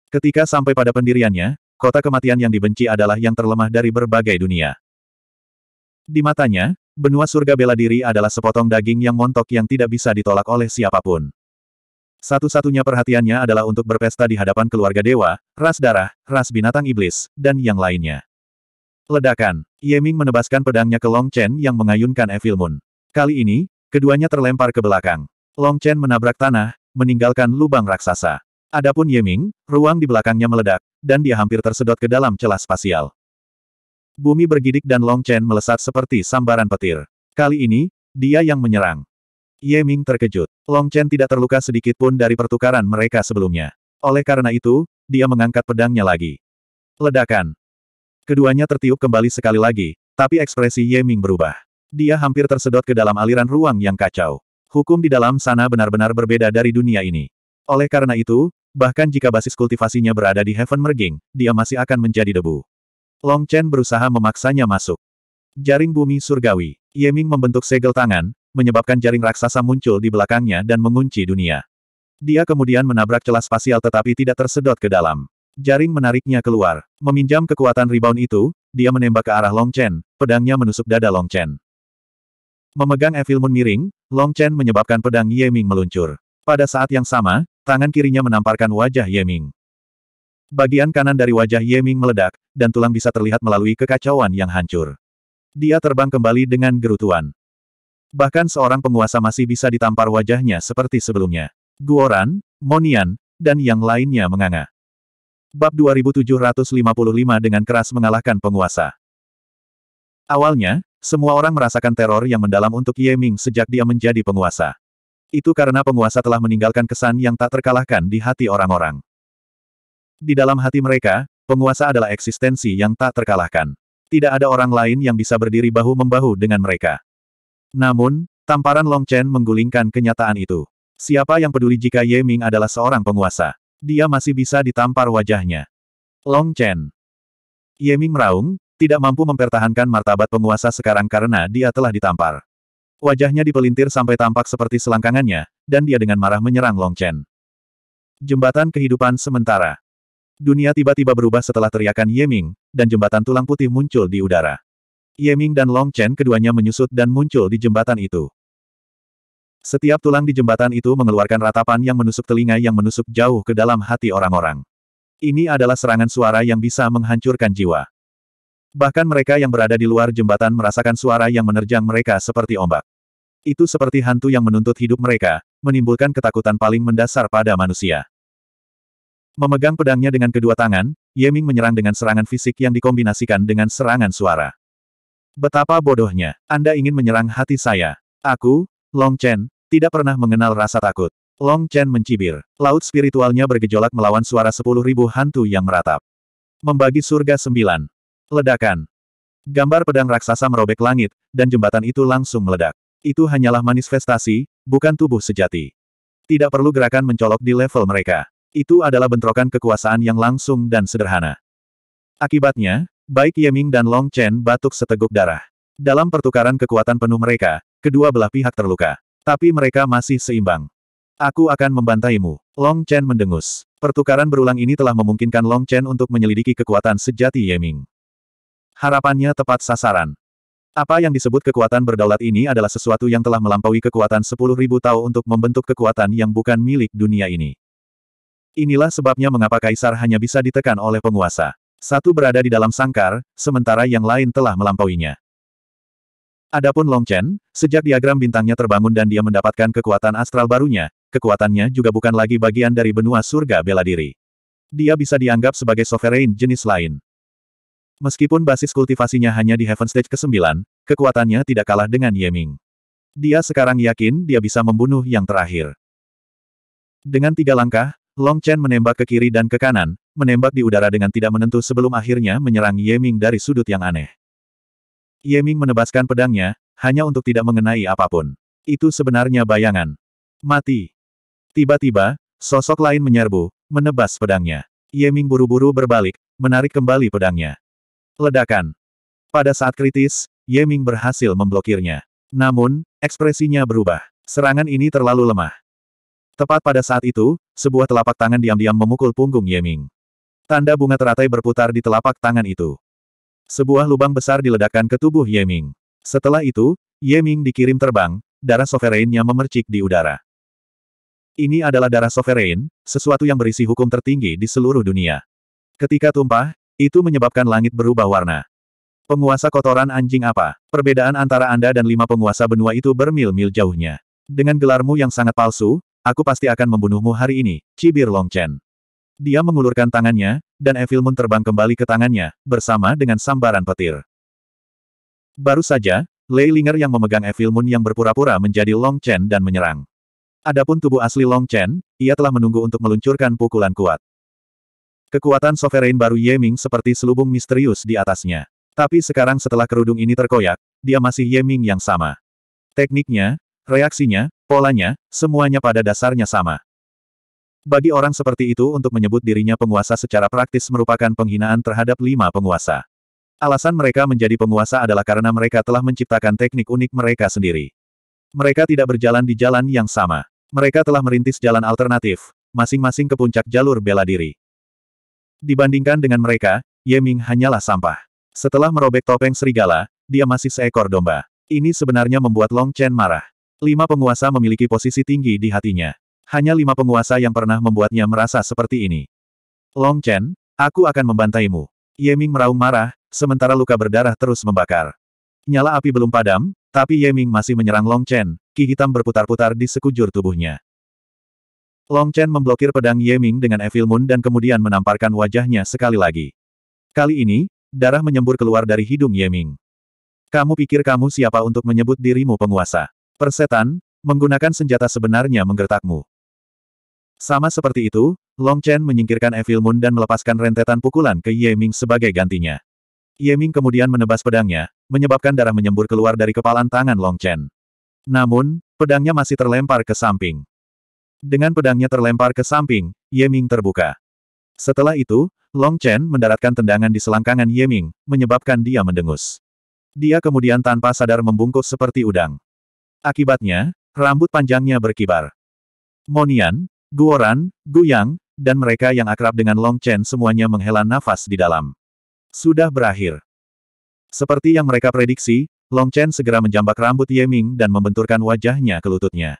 Speaker 1: Ketika sampai pada pendiriannya, kota kematian yang dibenci adalah yang terlemah dari berbagai dunia. Di matanya, benua surga bela diri adalah sepotong daging yang montok yang tidak bisa ditolak oleh siapapun. Satu-satunya perhatiannya adalah untuk berpesta di hadapan keluarga dewa, ras darah, ras binatang iblis, dan yang lainnya. Ledakan. Yeming menebaskan pedangnya ke Long Chen yang mengayunkan Evil Moon. Kali ini, keduanya terlempar ke belakang. Long Chen menabrak tanah, meninggalkan lubang raksasa. Adapun Yeming, ruang di belakangnya meledak, dan dia hampir tersedot ke dalam celah spasial. Bumi bergidik dan Long Chen melesat seperti sambaran petir. Kali ini, dia yang menyerang. Ye Ming terkejut. Long Chen tidak terluka sedikit pun dari pertukaran mereka sebelumnya. Oleh karena itu, dia mengangkat pedangnya lagi. Ledakan. Keduanya tertiup kembali sekali lagi, tapi ekspresi Ye Ming berubah. Dia hampir tersedot ke dalam aliran ruang yang kacau. Hukum di dalam sana benar-benar berbeda dari dunia ini. Oleh karena itu, bahkan jika basis kultivasinya berada di Heaven Merging, dia masih akan menjadi debu. Long Chen berusaha memaksanya masuk. Jaring bumi surgawi. Yeming membentuk segel tangan, menyebabkan jaring raksasa muncul di belakangnya dan mengunci dunia. Dia kemudian menabrak celah spasial tetapi tidak tersedot ke dalam. Jaring menariknya keluar. Meminjam kekuatan rebound itu, dia menembak ke arah Long Chen, pedangnya menusuk dada Long Chen. Memegang Evil Moon miring, Long Chen menyebabkan pedang Ye Ming meluncur. Pada saat yang sama, tangan kirinya menamparkan wajah Ye Ming. Bagian kanan dari wajah Ye Ming meledak, dan tulang bisa terlihat melalui kekacauan yang hancur. Dia terbang kembali dengan gerutuan. Bahkan seorang penguasa masih bisa ditampar wajahnya seperti sebelumnya. Guoran, Monian, dan yang lainnya menganga. Bab 2755 dengan keras mengalahkan penguasa. Awalnya, semua orang merasakan teror yang mendalam untuk Ye Ming sejak dia menjadi penguasa. Itu karena penguasa telah meninggalkan kesan yang tak terkalahkan di hati orang-orang. Di dalam hati mereka, penguasa adalah eksistensi yang tak terkalahkan. Tidak ada orang lain yang bisa berdiri bahu-membahu dengan mereka. Namun, tamparan Long Chen menggulingkan kenyataan itu. Siapa yang peduli jika Ye Ming adalah seorang penguasa? Dia masih bisa ditampar wajahnya. Long Chen. Ye Ming meraung, tidak mampu mempertahankan martabat penguasa sekarang karena dia telah ditampar. Wajahnya dipelintir sampai tampak seperti selangkangannya, dan dia dengan marah menyerang Long Chen. Jembatan Kehidupan Sementara Dunia tiba-tiba berubah setelah teriakan Ye Ming, dan jembatan tulang putih muncul di udara. Yeming dan Long Chen keduanya menyusut dan muncul di jembatan itu. Setiap tulang di jembatan itu mengeluarkan ratapan yang menusuk telinga yang menusuk jauh ke dalam hati orang-orang. Ini adalah serangan suara yang bisa menghancurkan jiwa. Bahkan mereka yang berada di luar jembatan merasakan suara yang menerjang mereka seperti ombak. Itu seperti hantu yang menuntut hidup mereka, menimbulkan ketakutan paling mendasar pada manusia. Memegang pedangnya dengan kedua tangan, Yeming menyerang dengan serangan fisik yang dikombinasikan dengan serangan suara. Betapa bodohnya. Anda ingin menyerang hati saya. Aku, Long Chen, tidak pernah mengenal rasa takut. Long Chen mencibir. Laut spiritualnya bergejolak melawan suara sepuluh ribu hantu yang meratap. Membagi surga sembilan. Ledakan. Gambar pedang raksasa merobek langit, dan jembatan itu langsung meledak. Itu hanyalah manifestasi, bukan tubuh sejati. Tidak perlu gerakan mencolok di level mereka. Itu adalah bentrokan kekuasaan yang langsung dan sederhana. Akibatnya, Baik Yeming dan Long Chen batuk seteguk darah. Dalam pertukaran kekuatan penuh mereka, kedua belah pihak terluka. Tapi mereka masih seimbang. Aku akan membantaimu. Long Chen mendengus. Pertukaran berulang ini telah memungkinkan Long Chen untuk menyelidiki kekuatan sejati Yeming. Harapannya tepat sasaran. Apa yang disebut kekuatan berdaulat ini adalah sesuatu yang telah melampaui kekuatan sepuluh ribu Tao untuk membentuk kekuatan yang bukan milik dunia ini. Inilah sebabnya mengapa kaisar hanya bisa ditekan oleh penguasa. Satu berada di dalam sangkar, sementara yang lain telah melampauinya. Adapun Long Chen, sejak diagram bintangnya terbangun dan dia mendapatkan kekuatan astral barunya, kekuatannya juga bukan lagi bagian dari benua surga bela diri. Dia bisa dianggap sebagai sovereign jenis lain. Meskipun basis kultivasinya hanya di Heaven Stage ke-9, kekuatannya tidak kalah dengan Yeming. Dia sekarang yakin dia bisa membunuh yang terakhir. Dengan tiga langkah, Long Chen menembak ke kiri dan ke kanan, menembak di udara dengan tidak menentu sebelum akhirnya menyerang Ye Ming dari sudut yang aneh. Ye Ming menebaskan pedangnya, hanya untuk tidak mengenai apapun. Itu sebenarnya bayangan. Mati. Tiba-tiba, sosok lain menyerbu, menebas pedangnya. Ye Ming buru-buru berbalik, menarik kembali pedangnya. Ledakan. Pada saat kritis, Ye Ming berhasil memblokirnya. Namun, ekspresinya berubah. Serangan ini terlalu lemah. Tepat pada saat itu, sebuah telapak tangan diam-diam memukul punggung Yeming. Tanda bunga teratai berputar di telapak tangan itu. Sebuah lubang besar diledakkan ke tubuh Yeming. Setelah itu, Yeming dikirim terbang, darah Sovereignnya memercik di udara. Ini adalah darah Sovereign, sesuatu yang berisi hukum tertinggi di seluruh dunia. Ketika tumpah, itu menyebabkan langit berubah warna. Penguasa kotoran anjing apa? Perbedaan antara Anda dan lima penguasa benua itu bermil-mil jauhnya. Dengan gelarmu yang sangat palsu, Aku pasti akan membunuhmu hari ini, cibir Long Chen. Dia mengulurkan tangannya, dan Evil Moon terbang kembali ke tangannya, bersama dengan sambaran petir. Baru saja, Lei Linger yang memegang Evil Moon yang berpura-pura menjadi Long Chen dan menyerang. Adapun tubuh asli Long Chen, ia telah menunggu untuk meluncurkan pukulan kuat. Kekuatan Sovereign baru Ye Ming seperti selubung misterius di atasnya. Tapi sekarang setelah kerudung ini terkoyak, dia masih Ye Ming yang sama. Tekniknya, reaksinya, Polanya, semuanya pada dasarnya sama. Bagi orang seperti itu untuk menyebut dirinya penguasa secara praktis merupakan penghinaan terhadap lima penguasa. Alasan mereka menjadi penguasa adalah karena mereka telah menciptakan teknik unik mereka sendiri. Mereka tidak berjalan di jalan yang sama. Mereka telah merintis jalan alternatif, masing-masing ke puncak jalur bela diri. Dibandingkan dengan mereka, Yeming hanyalah sampah. Setelah merobek topeng serigala, dia masih seekor domba. Ini sebenarnya membuat Long Chen marah. Lima penguasa memiliki posisi tinggi di hatinya. Hanya lima penguasa yang pernah membuatnya merasa seperti ini. Long Chen, aku akan membantaimu. Ming meraung marah, sementara luka berdarah terus membakar. Nyala api belum padam, tapi Ye Ming masih menyerang Long Chen, ki hitam berputar-putar di sekujur tubuhnya. Long Chen memblokir pedang Ye Ming dengan Evil Moon dan kemudian menamparkan wajahnya sekali lagi. Kali ini, darah menyembur keluar dari hidung Ye Ming. Kamu pikir kamu siapa untuk menyebut dirimu penguasa? Persetan, menggunakan senjata sebenarnya menggertakmu. Sama seperti itu, Long Chen menyingkirkan Evil Moon dan melepaskan rentetan pukulan ke Ye Ming sebagai gantinya. Ye Ming kemudian menebas pedangnya, menyebabkan darah menyembur keluar dari kepalan tangan Long Chen. Namun, pedangnya masih terlempar ke samping. Dengan pedangnya terlempar ke samping, Ye Ming terbuka. Setelah itu, Long Chen mendaratkan tendangan di selangkangan Ye Ming, menyebabkan dia mendengus. Dia kemudian tanpa sadar membungkuk seperti udang. Akibatnya, rambut panjangnya berkibar. Monian, Guoran, Guyang, dan mereka yang akrab dengan Long Chen semuanya menghela nafas di dalam. Sudah berakhir. Seperti yang mereka prediksi, Long Chen segera menjambak rambut Ye Ming dan membenturkan wajahnya ke lututnya.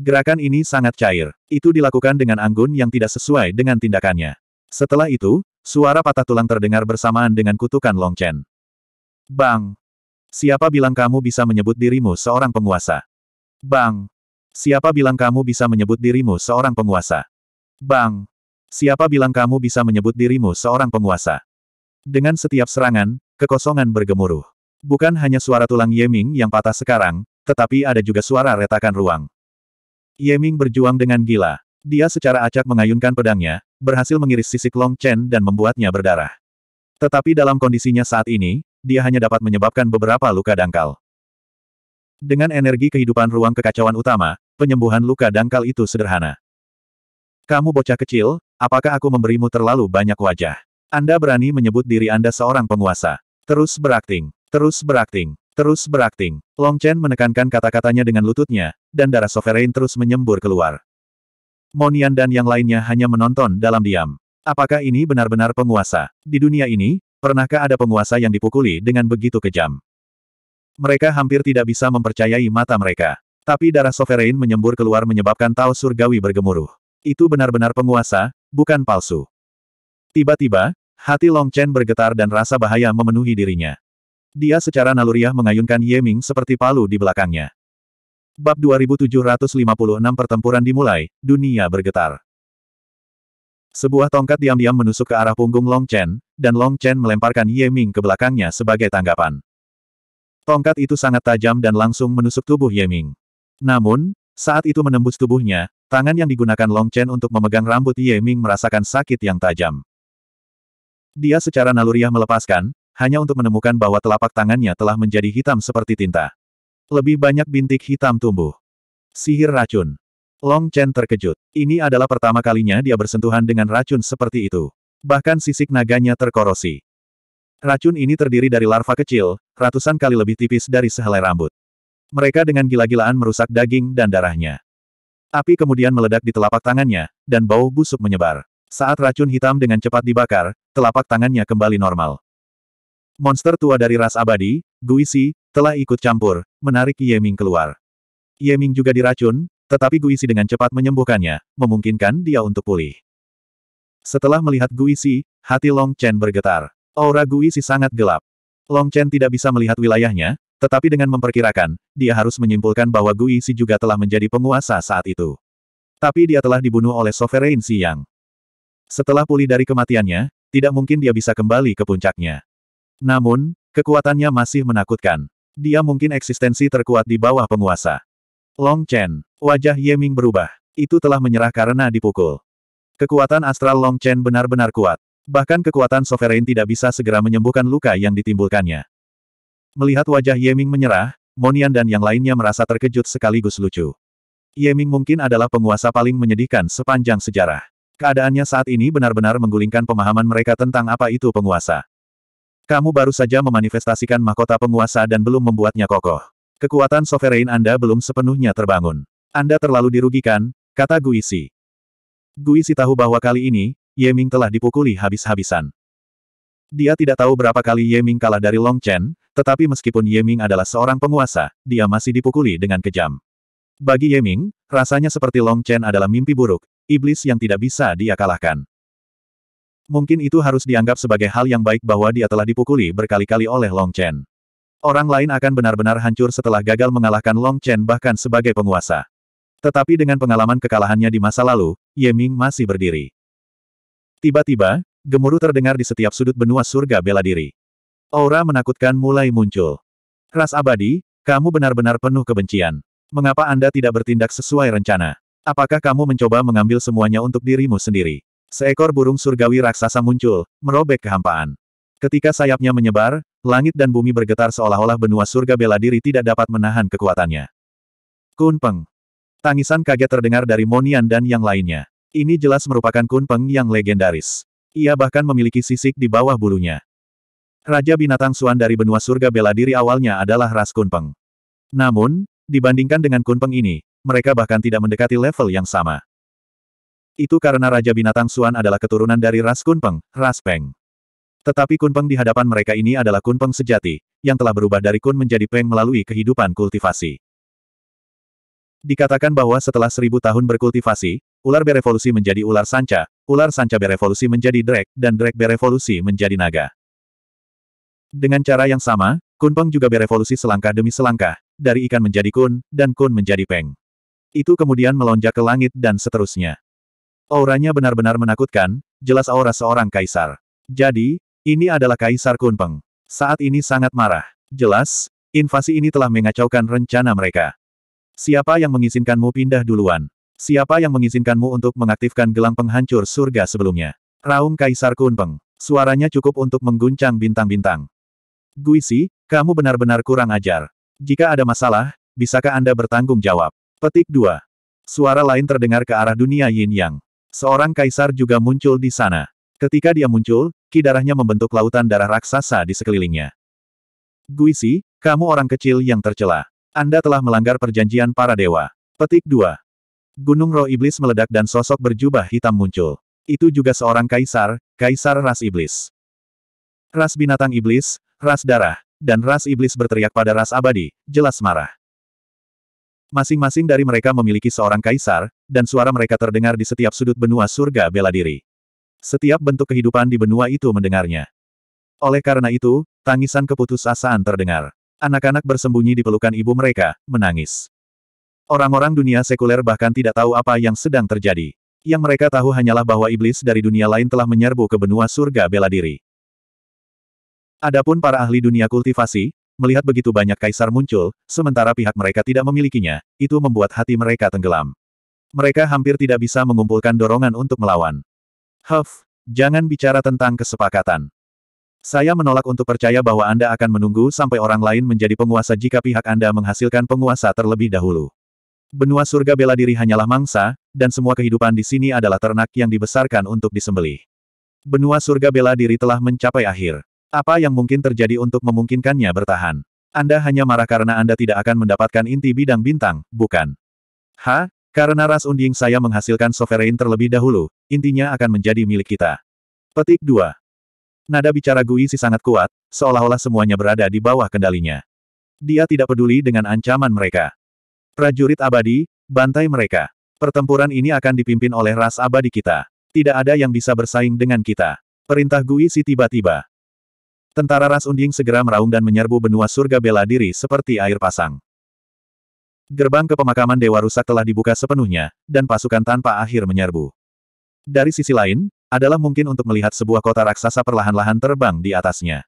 Speaker 1: Gerakan ini sangat cair. Itu dilakukan dengan anggun yang tidak sesuai dengan tindakannya. Setelah itu, suara patah tulang terdengar bersamaan dengan kutukan Long Chen. Bang! Siapa bilang kamu bisa menyebut dirimu seorang penguasa? Bang! Siapa bilang kamu bisa menyebut dirimu seorang penguasa? Bang! Siapa bilang kamu bisa menyebut dirimu seorang penguasa? Dengan setiap serangan, kekosongan bergemuruh. Bukan hanya suara tulang Yeming yang patah sekarang, tetapi ada juga suara retakan ruang. Yeming berjuang dengan gila. Dia secara acak mengayunkan pedangnya, berhasil mengiris sisik Long Chen dan membuatnya berdarah. Tetapi dalam kondisinya saat ini, dia hanya dapat menyebabkan beberapa luka dangkal. Dengan energi kehidupan ruang kekacauan utama, penyembuhan luka dangkal itu sederhana. Kamu bocah kecil, apakah aku memberimu terlalu banyak wajah? Anda berani menyebut diri Anda seorang penguasa. Terus berakting, terus berakting, terus berakting. Long Chen menekankan kata-katanya dengan lututnya, dan darah sovereign terus menyembur keluar. Monian dan yang lainnya hanya menonton dalam diam. Apakah ini benar-benar penguasa? Di dunia ini, Pernahkah ada penguasa yang dipukuli dengan begitu kejam? Mereka hampir tidak bisa mempercayai mata mereka. Tapi darah sovereign menyembur keluar menyebabkan Tao Surgawi bergemuruh. Itu benar-benar penguasa, bukan palsu. Tiba-tiba, hati Long Chen bergetar dan rasa bahaya memenuhi dirinya. Dia secara naluriah mengayunkan Ye Ming seperti palu di belakangnya. Bab 2756 Pertempuran dimulai, dunia bergetar. Sebuah tongkat diam-diam menusuk ke arah punggung Long Chen, dan Long Chen melemparkan Ye Ming ke belakangnya sebagai tanggapan. Tongkat itu sangat tajam dan langsung menusuk tubuh Ye Ming. Namun, saat itu menembus tubuhnya, tangan yang digunakan Long Chen untuk memegang rambut Ye Ming merasakan sakit yang tajam. Dia secara naluriah melepaskan, hanya untuk menemukan bahwa telapak tangannya telah menjadi hitam seperti tinta. Lebih banyak bintik hitam tumbuh. Sihir racun. Long Chen terkejut. Ini adalah pertama kalinya dia bersentuhan dengan racun seperti itu. Bahkan sisik naganya terkorosi. Racun ini terdiri dari larva kecil, ratusan kali lebih tipis dari sehelai rambut. Mereka dengan gila-gilaan merusak daging dan darahnya. Api kemudian meledak di telapak tangannya, dan bau busuk menyebar. Saat racun hitam dengan cepat dibakar, telapak tangannya kembali normal. Monster tua dari ras abadi, Guisi, telah ikut campur, menarik Yeming keluar. Yeming juga diracun, tetapi Guisi dengan cepat menyembuhkannya, memungkinkan dia untuk pulih. Setelah melihat Guisi, hati Long Chen bergetar. Aura Guisi sangat gelap. Long Chen tidak bisa melihat wilayahnya, tetapi dengan memperkirakan, dia harus menyimpulkan bahwa Guisi juga telah menjadi penguasa saat itu. Tapi dia telah dibunuh oleh Sovereign Siang. Setelah pulih dari kematiannya, tidak mungkin dia bisa kembali ke puncaknya. Namun, kekuatannya masih menakutkan. Dia mungkin eksistensi terkuat di bawah penguasa. Long Chen. Wajah Ye Ming berubah. Itu telah menyerah karena dipukul. Kekuatan astral Long Chen benar-benar kuat. Bahkan kekuatan sovereign tidak bisa segera menyembuhkan luka yang ditimbulkannya. Melihat wajah Ye Ming menyerah, Monian dan yang lainnya merasa terkejut sekaligus lucu. Ye Ming mungkin adalah penguasa paling menyedihkan sepanjang sejarah. Keadaannya saat ini benar-benar menggulingkan pemahaman mereka tentang apa itu penguasa. Kamu baru saja memanifestasikan mahkota penguasa dan belum membuatnya kokoh. Kekuatan sovereign Anda belum sepenuhnya terbangun. Anda terlalu dirugikan, kata Guisi. Guisi tahu bahwa kali ini, Yeming telah dipukuli habis-habisan. Dia tidak tahu berapa kali Yeming kalah dari Long Chen, tetapi meskipun Yeming adalah seorang penguasa, dia masih dipukuli dengan kejam. Bagi Yeming, rasanya seperti Long Chen adalah mimpi buruk, iblis yang tidak bisa dia kalahkan. Mungkin itu harus dianggap sebagai hal yang baik bahwa dia telah dipukuli berkali-kali oleh Long Chen. Orang lain akan benar-benar hancur setelah gagal mengalahkan Long Chen bahkan sebagai penguasa. Tetapi dengan pengalaman kekalahannya di masa lalu, Ye Ming masih berdiri. Tiba-tiba, gemuruh terdengar di setiap sudut benua surga bela diri. Aura menakutkan mulai muncul. Ras abadi, kamu benar-benar penuh kebencian. Mengapa Anda tidak bertindak sesuai rencana? Apakah kamu mencoba mengambil semuanya untuk dirimu sendiri? Seekor burung surgawi raksasa muncul, merobek kehampaan. Ketika sayapnya menyebar, Langit dan bumi bergetar seolah-olah benua surga bela diri tidak dapat menahan kekuatannya. Kun Peng. Tangisan kaget terdengar dari Monian dan yang lainnya. Ini jelas merupakan Kunpeng yang legendaris. Ia bahkan memiliki sisik di bawah bulunya. Raja binatang suan dari benua surga bela diri awalnya adalah ras Kun Peng. Namun, dibandingkan dengan Kun Peng ini, mereka bahkan tidak mendekati level yang sama. Itu karena Raja Binatang Suan adalah keturunan dari ras Kun Peng, ras Peng. Tetapi kunpeng di hadapan mereka ini adalah kunpeng sejati, yang telah berubah dari kun menjadi peng melalui kehidupan kultivasi. Dikatakan bahwa setelah seribu tahun berkultivasi, ular berevolusi menjadi ular sanca, ular sanca berevolusi menjadi drek, dan drek berevolusi menjadi naga. Dengan cara yang sama, kunpeng juga berevolusi selangkah demi selangkah, dari ikan menjadi kun, dan kun menjadi peng. Itu kemudian melonjak ke langit dan seterusnya. Auranya benar-benar menakutkan, jelas aura seorang kaisar. Jadi, ini adalah Kaisar Kunpeng. Saat ini sangat marah. Jelas, invasi ini telah mengacaukan rencana mereka. Siapa yang mengizinkanmu pindah duluan? Siapa yang mengizinkanmu untuk mengaktifkan gelang penghancur surga sebelumnya? Raung Kaisar Kunpeng. Suaranya cukup untuk mengguncang bintang-bintang. Guisi, kamu benar-benar kurang ajar. Jika ada masalah, bisakah Anda bertanggung jawab? Petik 2. Suara lain terdengar ke arah dunia yin yang. Seorang kaisar juga muncul di sana. Ketika dia muncul, ki darahnya membentuk lautan darah raksasa di sekelilingnya. Guisi, kamu orang kecil yang tercela. Anda telah melanggar perjanjian para dewa. Petik 2. Gunung roh iblis meledak dan sosok berjubah hitam muncul. Itu juga seorang kaisar, kaisar ras iblis. Ras binatang iblis, ras darah, dan ras iblis berteriak pada ras abadi, jelas marah. Masing-masing dari mereka memiliki seorang kaisar, dan suara mereka terdengar di setiap sudut benua surga bela diri. Setiap bentuk kehidupan di benua itu mendengarnya. Oleh karena itu, tangisan keputusasaan terdengar. Anak-anak bersembunyi di pelukan ibu mereka, menangis. Orang-orang dunia sekuler bahkan tidak tahu apa yang sedang terjadi. Yang mereka tahu hanyalah bahwa iblis dari dunia lain telah menyerbu ke benua surga bela diri. Adapun para ahli dunia kultivasi, melihat begitu banyak kaisar muncul, sementara pihak mereka tidak memilikinya, itu membuat hati mereka tenggelam. Mereka hampir tidak bisa mengumpulkan dorongan untuk melawan. Huff, jangan bicara tentang kesepakatan. Saya menolak untuk percaya bahwa Anda akan menunggu sampai orang lain menjadi penguasa jika pihak Anda menghasilkan penguasa terlebih dahulu. Benua surga bela diri hanyalah mangsa, dan semua kehidupan di sini adalah ternak yang dibesarkan untuk disembelih. Benua surga bela diri telah mencapai akhir. Apa yang mungkin terjadi untuk memungkinkannya bertahan? Anda hanya marah karena Anda tidak akan mendapatkan inti bidang bintang, bukan? Hah? Karena ras unding saya menghasilkan sovereign terlebih dahulu, intinya akan menjadi milik kita. Petik 2. Nada bicara Guisi sangat kuat, seolah-olah semuanya berada di bawah kendalinya. Dia tidak peduli dengan ancaman mereka. Prajurit abadi, bantai mereka. Pertempuran ini akan dipimpin oleh ras abadi kita. Tidak ada yang bisa bersaing dengan kita. Perintah Guisi tiba-tiba. Tentara ras unding segera meraung dan menyerbu benua surga bela diri seperti air pasang. Gerbang ke pemakaman Dewa Rusak telah dibuka sepenuhnya, dan pasukan tanpa akhir menyerbu. Dari sisi lain, adalah mungkin untuk melihat sebuah kota raksasa perlahan-lahan terbang di atasnya.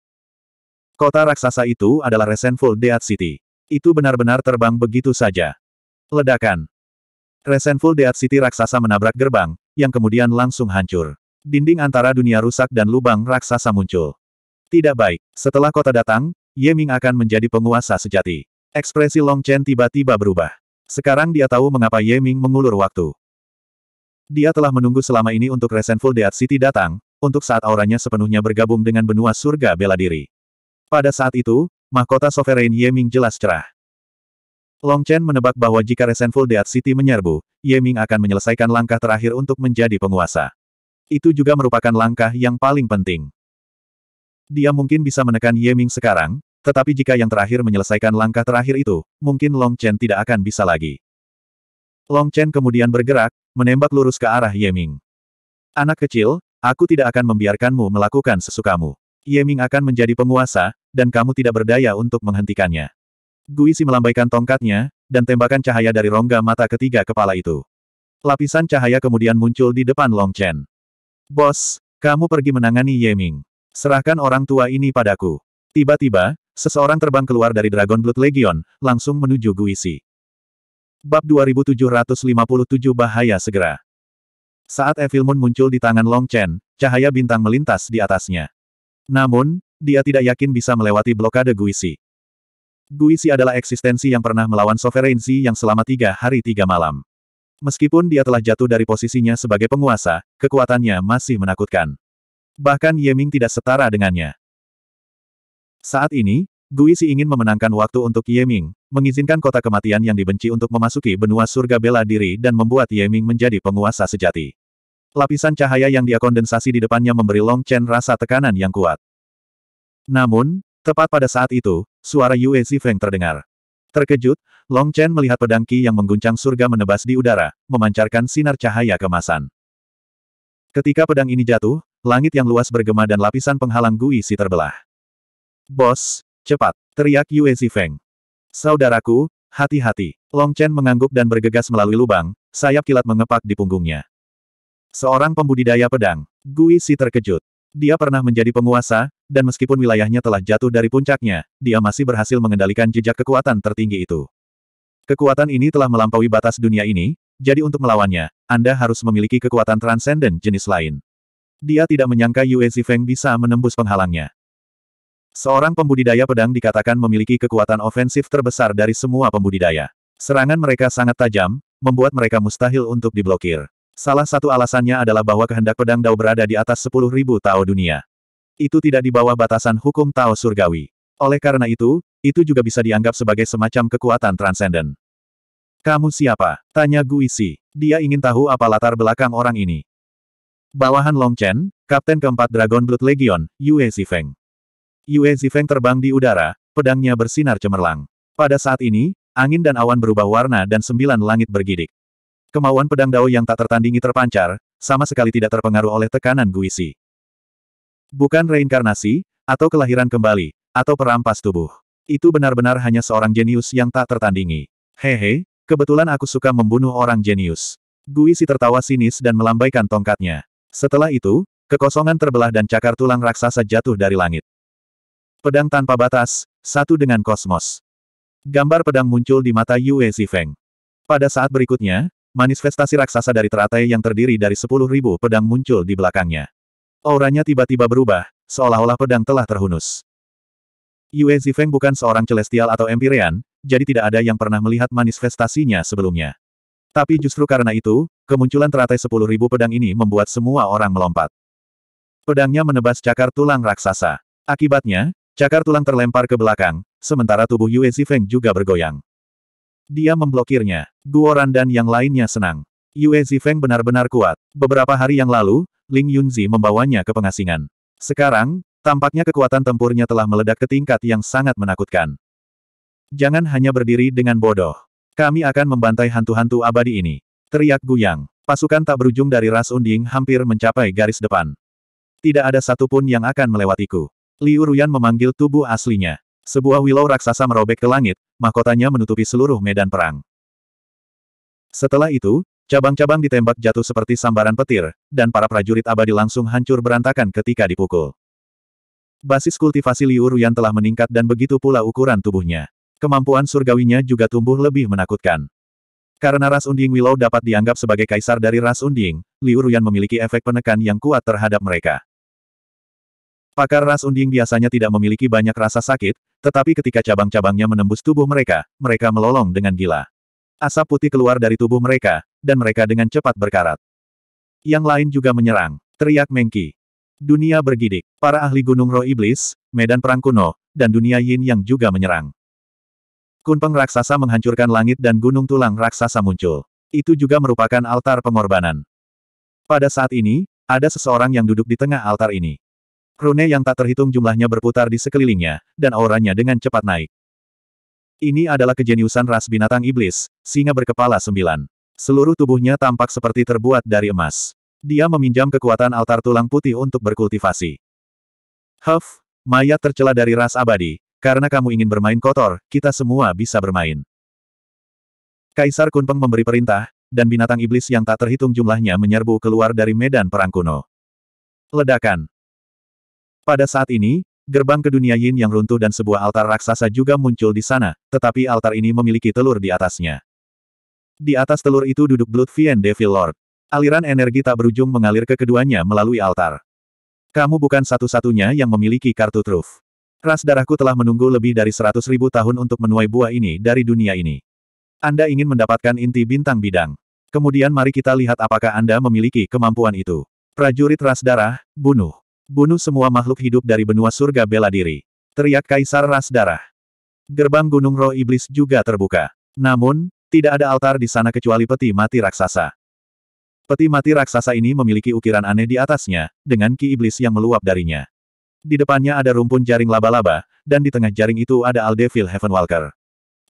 Speaker 1: Kota raksasa itu adalah Resenful Dead City. Itu benar-benar terbang begitu saja. Ledakan. Resenful Dead City raksasa menabrak gerbang, yang kemudian langsung hancur. Dinding antara dunia rusak dan lubang raksasa muncul. Tidak baik, setelah kota datang, Yeming akan menjadi penguasa sejati. Ekspresi Long Chen tiba-tiba berubah. Sekarang dia tahu mengapa Ye Ming mengulur waktu. Dia telah menunggu selama ini untuk Resentful Dead City datang, untuk saat auranya sepenuhnya bergabung dengan benua surga bela diri. Pada saat itu, mahkota Sovereign Ye Ming jelas cerah. Long Chen menebak bahwa jika Resentful Dead City menyerbu, Ye Ming akan menyelesaikan langkah terakhir untuk menjadi penguasa. Itu juga merupakan langkah yang paling penting. Dia mungkin bisa menekan Ye Ming sekarang, tetapi jika yang terakhir menyelesaikan langkah terakhir itu, mungkin Long Chen tidak akan bisa lagi. Long Chen kemudian bergerak, menembak lurus ke arah Yeming. Anak kecil, aku tidak akan membiarkanmu melakukan sesukamu. Yeming akan menjadi penguasa, dan kamu tidak berdaya untuk menghentikannya. Guisi melambaikan tongkatnya, dan tembakan cahaya dari rongga mata ketiga kepala itu. Lapisan cahaya kemudian muncul di depan Long Chen. Bos, kamu pergi menangani Yeming. Serahkan orang tua ini padaku. Tiba-tiba, Seseorang terbang keluar dari Dragon Blood Legion, langsung menuju Guisi. Bab 2757 Bahaya Segera Saat Evil Moon muncul di tangan Long Chen, cahaya bintang melintas di atasnya. Namun, dia tidak yakin bisa melewati blokade Guisi. Guisi adalah eksistensi yang pernah melawan sovereignty yang selama tiga hari tiga malam. Meskipun dia telah jatuh dari posisinya sebagai penguasa, kekuatannya masih menakutkan. Bahkan Yeming tidak setara dengannya. Saat ini, Gui Si ingin memenangkan waktu untuk Ye Ming, mengizinkan kota kematian yang dibenci untuk memasuki benua surga bela diri dan membuat Ye Ming menjadi penguasa sejati. Lapisan cahaya yang dia kondensasi di depannya memberi Long Chen rasa tekanan yang kuat. Namun, tepat pada saat itu, suara Yue Feng terdengar. Terkejut, Long Chen melihat pedang Qi yang mengguncang surga menebas di udara, memancarkan sinar cahaya kemasan. Ketika pedang ini jatuh, langit yang luas bergema dan lapisan penghalang Gui Si terbelah. Bos, cepat, teriak Yue Zifeng. Saudaraku, hati-hati. Long Chen mengangguk dan bergegas melalui lubang, sayap kilat mengepak di punggungnya. Seorang pembudidaya pedang, Gui Si terkejut. Dia pernah menjadi penguasa, dan meskipun wilayahnya telah jatuh dari puncaknya, dia masih berhasil mengendalikan jejak kekuatan tertinggi itu. Kekuatan ini telah melampaui batas dunia ini, jadi untuk melawannya, Anda harus memiliki kekuatan transenden jenis lain. Dia tidak menyangka Yue Zifeng bisa menembus penghalangnya. Seorang pembudidaya pedang dikatakan memiliki kekuatan ofensif terbesar dari semua pembudidaya. Serangan mereka sangat tajam, membuat mereka mustahil untuk diblokir. Salah satu alasannya adalah bahwa kehendak pedang Dao berada di atas 10.000 Tao dunia. Itu tidak di bawah batasan hukum Tao surgawi. Oleh karena itu, itu juga bisa dianggap sebagai semacam kekuatan transenden. Kamu siapa? Tanya Guisi. Dia ingin tahu apa latar belakang orang ini. Bawahan Long Chen, Kapten keempat Dragon Blood Legion, Yue Feng. Yue Zifeng terbang di udara, pedangnya bersinar cemerlang. Pada saat ini, angin dan awan berubah warna dan sembilan langit bergidik. Kemauan pedang Dao yang tak tertandingi terpancar, sama sekali tidak terpengaruh oleh tekanan Guisi. Bukan reinkarnasi, atau kelahiran kembali, atau perampas tubuh. Itu benar-benar hanya seorang jenius yang tak tertandingi. Hehe, kebetulan aku suka membunuh orang jenius. Guisi tertawa sinis dan melambaikan tongkatnya. Setelah itu, kekosongan terbelah dan cakar tulang raksasa jatuh dari langit. Pedang tanpa batas, satu dengan kosmos. Gambar pedang muncul di mata Yue Zifeng. Pada saat berikutnya, manifestasi raksasa dari teratai yang terdiri dari sepuluh ribu pedang muncul di belakangnya. Auranya tiba-tiba berubah, seolah-olah pedang telah terhunus. Yue Zifeng bukan seorang celestial atau empirian, jadi tidak ada yang pernah melihat manifestasinya sebelumnya. Tapi justru karena itu, kemunculan teratai sepuluh ribu pedang ini membuat semua orang melompat. Pedangnya menebas cakar tulang raksasa. Akibatnya, Cakar tulang terlempar ke belakang, sementara tubuh Yue Zifeng juga bergoyang. Dia memblokirnya. Guoran dan yang lainnya senang. Yue Zifeng benar-benar kuat. Beberapa hari yang lalu, Ling Yunzi membawanya ke pengasingan. Sekarang, tampaknya kekuatan tempurnya telah meledak ke tingkat yang sangat menakutkan. Jangan hanya berdiri dengan bodoh. Kami akan membantai hantu-hantu abadi ini. Teriak Guyang. Pasukan tak berujung dari ras unding hampir mencapai garis depan. Tidak ada satupun yang akan melewatiku. Liu Ruyan memanggil tubuh aslinya. Sebuah willow raksasa merobek ke langit, mahkotanya menutupi seluruh medan perang. Setelah itu, cabang-cabang ditembak jatuh seperti sambaran petir, dan para prajurit abadi langsung hancur berantakan ketika dipukul. Basis kultivasi Liu Ruyan telah meningkat dan begitu pula ukuran tubuhnya. Kemampuan surgawinya juga tumbuh lebih menakutkan. Karena ras unding Willow dapat dianggap sebagai kaisar dari ras unding, Liu Ruyan memiliki efek penekan yang kuat terhadap mereka. Pakar ras unding biasanya tidak memiliki banyak rasa sakit, tetapi ketika cabang-cabangnya menembus tubuh mereka, mereka melolong dengan gila. Asap putih keluar dari tubuh mereka, dan mereka dengan cepat berkarat. Yang lain juga menyerang, teriak Mengki. Dunia bergidik, para ahli gunung roh iblis, medan perang kuno, dan dunia yin yang juga menyerang. Kunpeng raksasa menghancurkan langit dan gunung tulang raksasa muncul. Itu juga merupakan altar pengorbanan. Pada saat ini, ada seseorang yang duduk di tengah altar ini. Krone yang tak terhitung jumlahnya berputar di sekelilingnya, dan auranya dengan cepat naik. Ini adalah kejeniusan ras binatang iblis, singa berkepala sembilan. Seluruh tubuhnya tampak seperti terbuat dari emas. Dia meminjam kekuatan altar tulang putih untuk berkultivasi. Huff, mayat tercela dari ras abadi, karena kamu ingin bermain kotor, kita semua bisa bermain. Kaisar Kunpeng memberi perintah, dan binatang iblis yang tak terhitung jumlahnya menyerbu keluar dari medan perang kuno. Ledakan. Pada saat ini, gerbang ke dunia Yin yang runtuh dan sebuah altar raksasa juga muncul di sana, tetapi altar ini memiliki telur di atasnya. Di atas telur itu duduk Bloodfiend Devil Lord. Aliran energi tak berujung mengalir ke keduanya melalui altar. Kamu bukan satu-satunya yang memiliki kartu truf. Ras darahku telah menunggu lebih dari seratus ribu tahun untuk menuai buah ini dari dunia ini. Anda ingin mendapatkan inti bintang bidang. Kemudian mari kita lihat apakah Anda memiliki kemampuan itu. Prajurit ras darah, bunuh. Bunuh semua makhluk hidup dari benua surga bela diri. Teriak Kaisar Ras Darah. Gerbang Gunung Roh Iblis juga terbuka. Namun, tidak ada altar di sana kecuali peti mati raksasa. Peti mati raksasa ini memiliki ukiran aneh di atasnya, dengan ki iblis yang meluap darinya. Di depannya ada rumpun jaring laba-laba, dan di tengah jaring itu ada Aldevil Heavenwalker.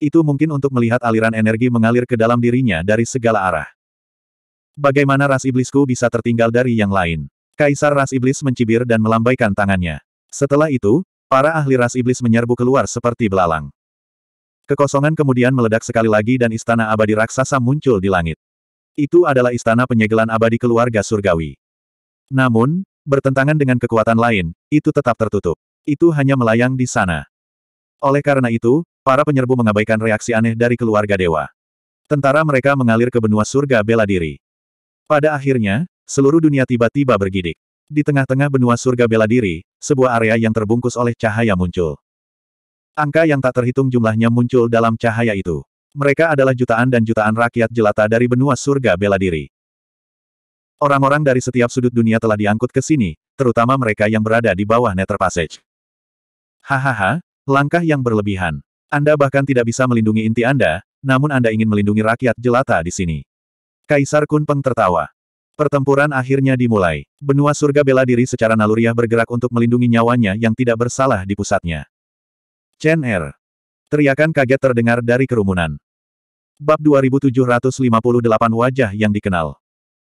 Speaker 1: Itu mungkin untuk melihat aliran energi mengalir ke dalam dirinya dari segala arah. Bagaimana ras iblisku bisa tertinggal dari yang lain? Kaisar Ras Iblis mencibir dan melambaikan tangannya. Setelah itu, para ahli Ras Iblis menyerbu keluar seperti belalang. Kekosongan kemudian meledak sekali lagi dan istana abadi raksasa muncul di langit. Itu adalah istana penyegelan abadi keluarga surgawi. Namun, bertentangan dengan kekuatan lain, itu tetap tertutup. Itu hanya melayang di sana. Oleh karena itu, para penyerbu mengabaikan reaksi aneh dari keluarga dewa. Tentara mereka mengalir ke benua surga bela diri. Pada akhirnya, Seluruh dunia tiba-tiba bergidik. Di tengah-tengah benua surga bela diri, sebuah area yang terbungkus oleh cahaya muncul. Angka yang tak terhitung jumlahnya muncul dalam cahaya itu. Mereka adalah jutaan dan jutaan rakyat jelata dari benua surga bela diri. Orang-orang dari setiap sudut dunia telah diangkut ke sini, terutama mereka yang berada di bawah Nether Passage. Hahaha, langkah yang berlebihan. Anda bahkan tidak bisa melindungi inti Anda, namun Anda ingin melindungi rakyat jelata di sini. Kaisar Kunpeng tertawa. Pertempuran akhirnya dimulai. Benua surga bela diri secara naluriah bergerak untuk melindungi nyawanya yang tidak bersalah di pusatnya. Chen Er. Teriakan kaget terdengar dari kerumunan. Bab 2758 wajah yang dikenal.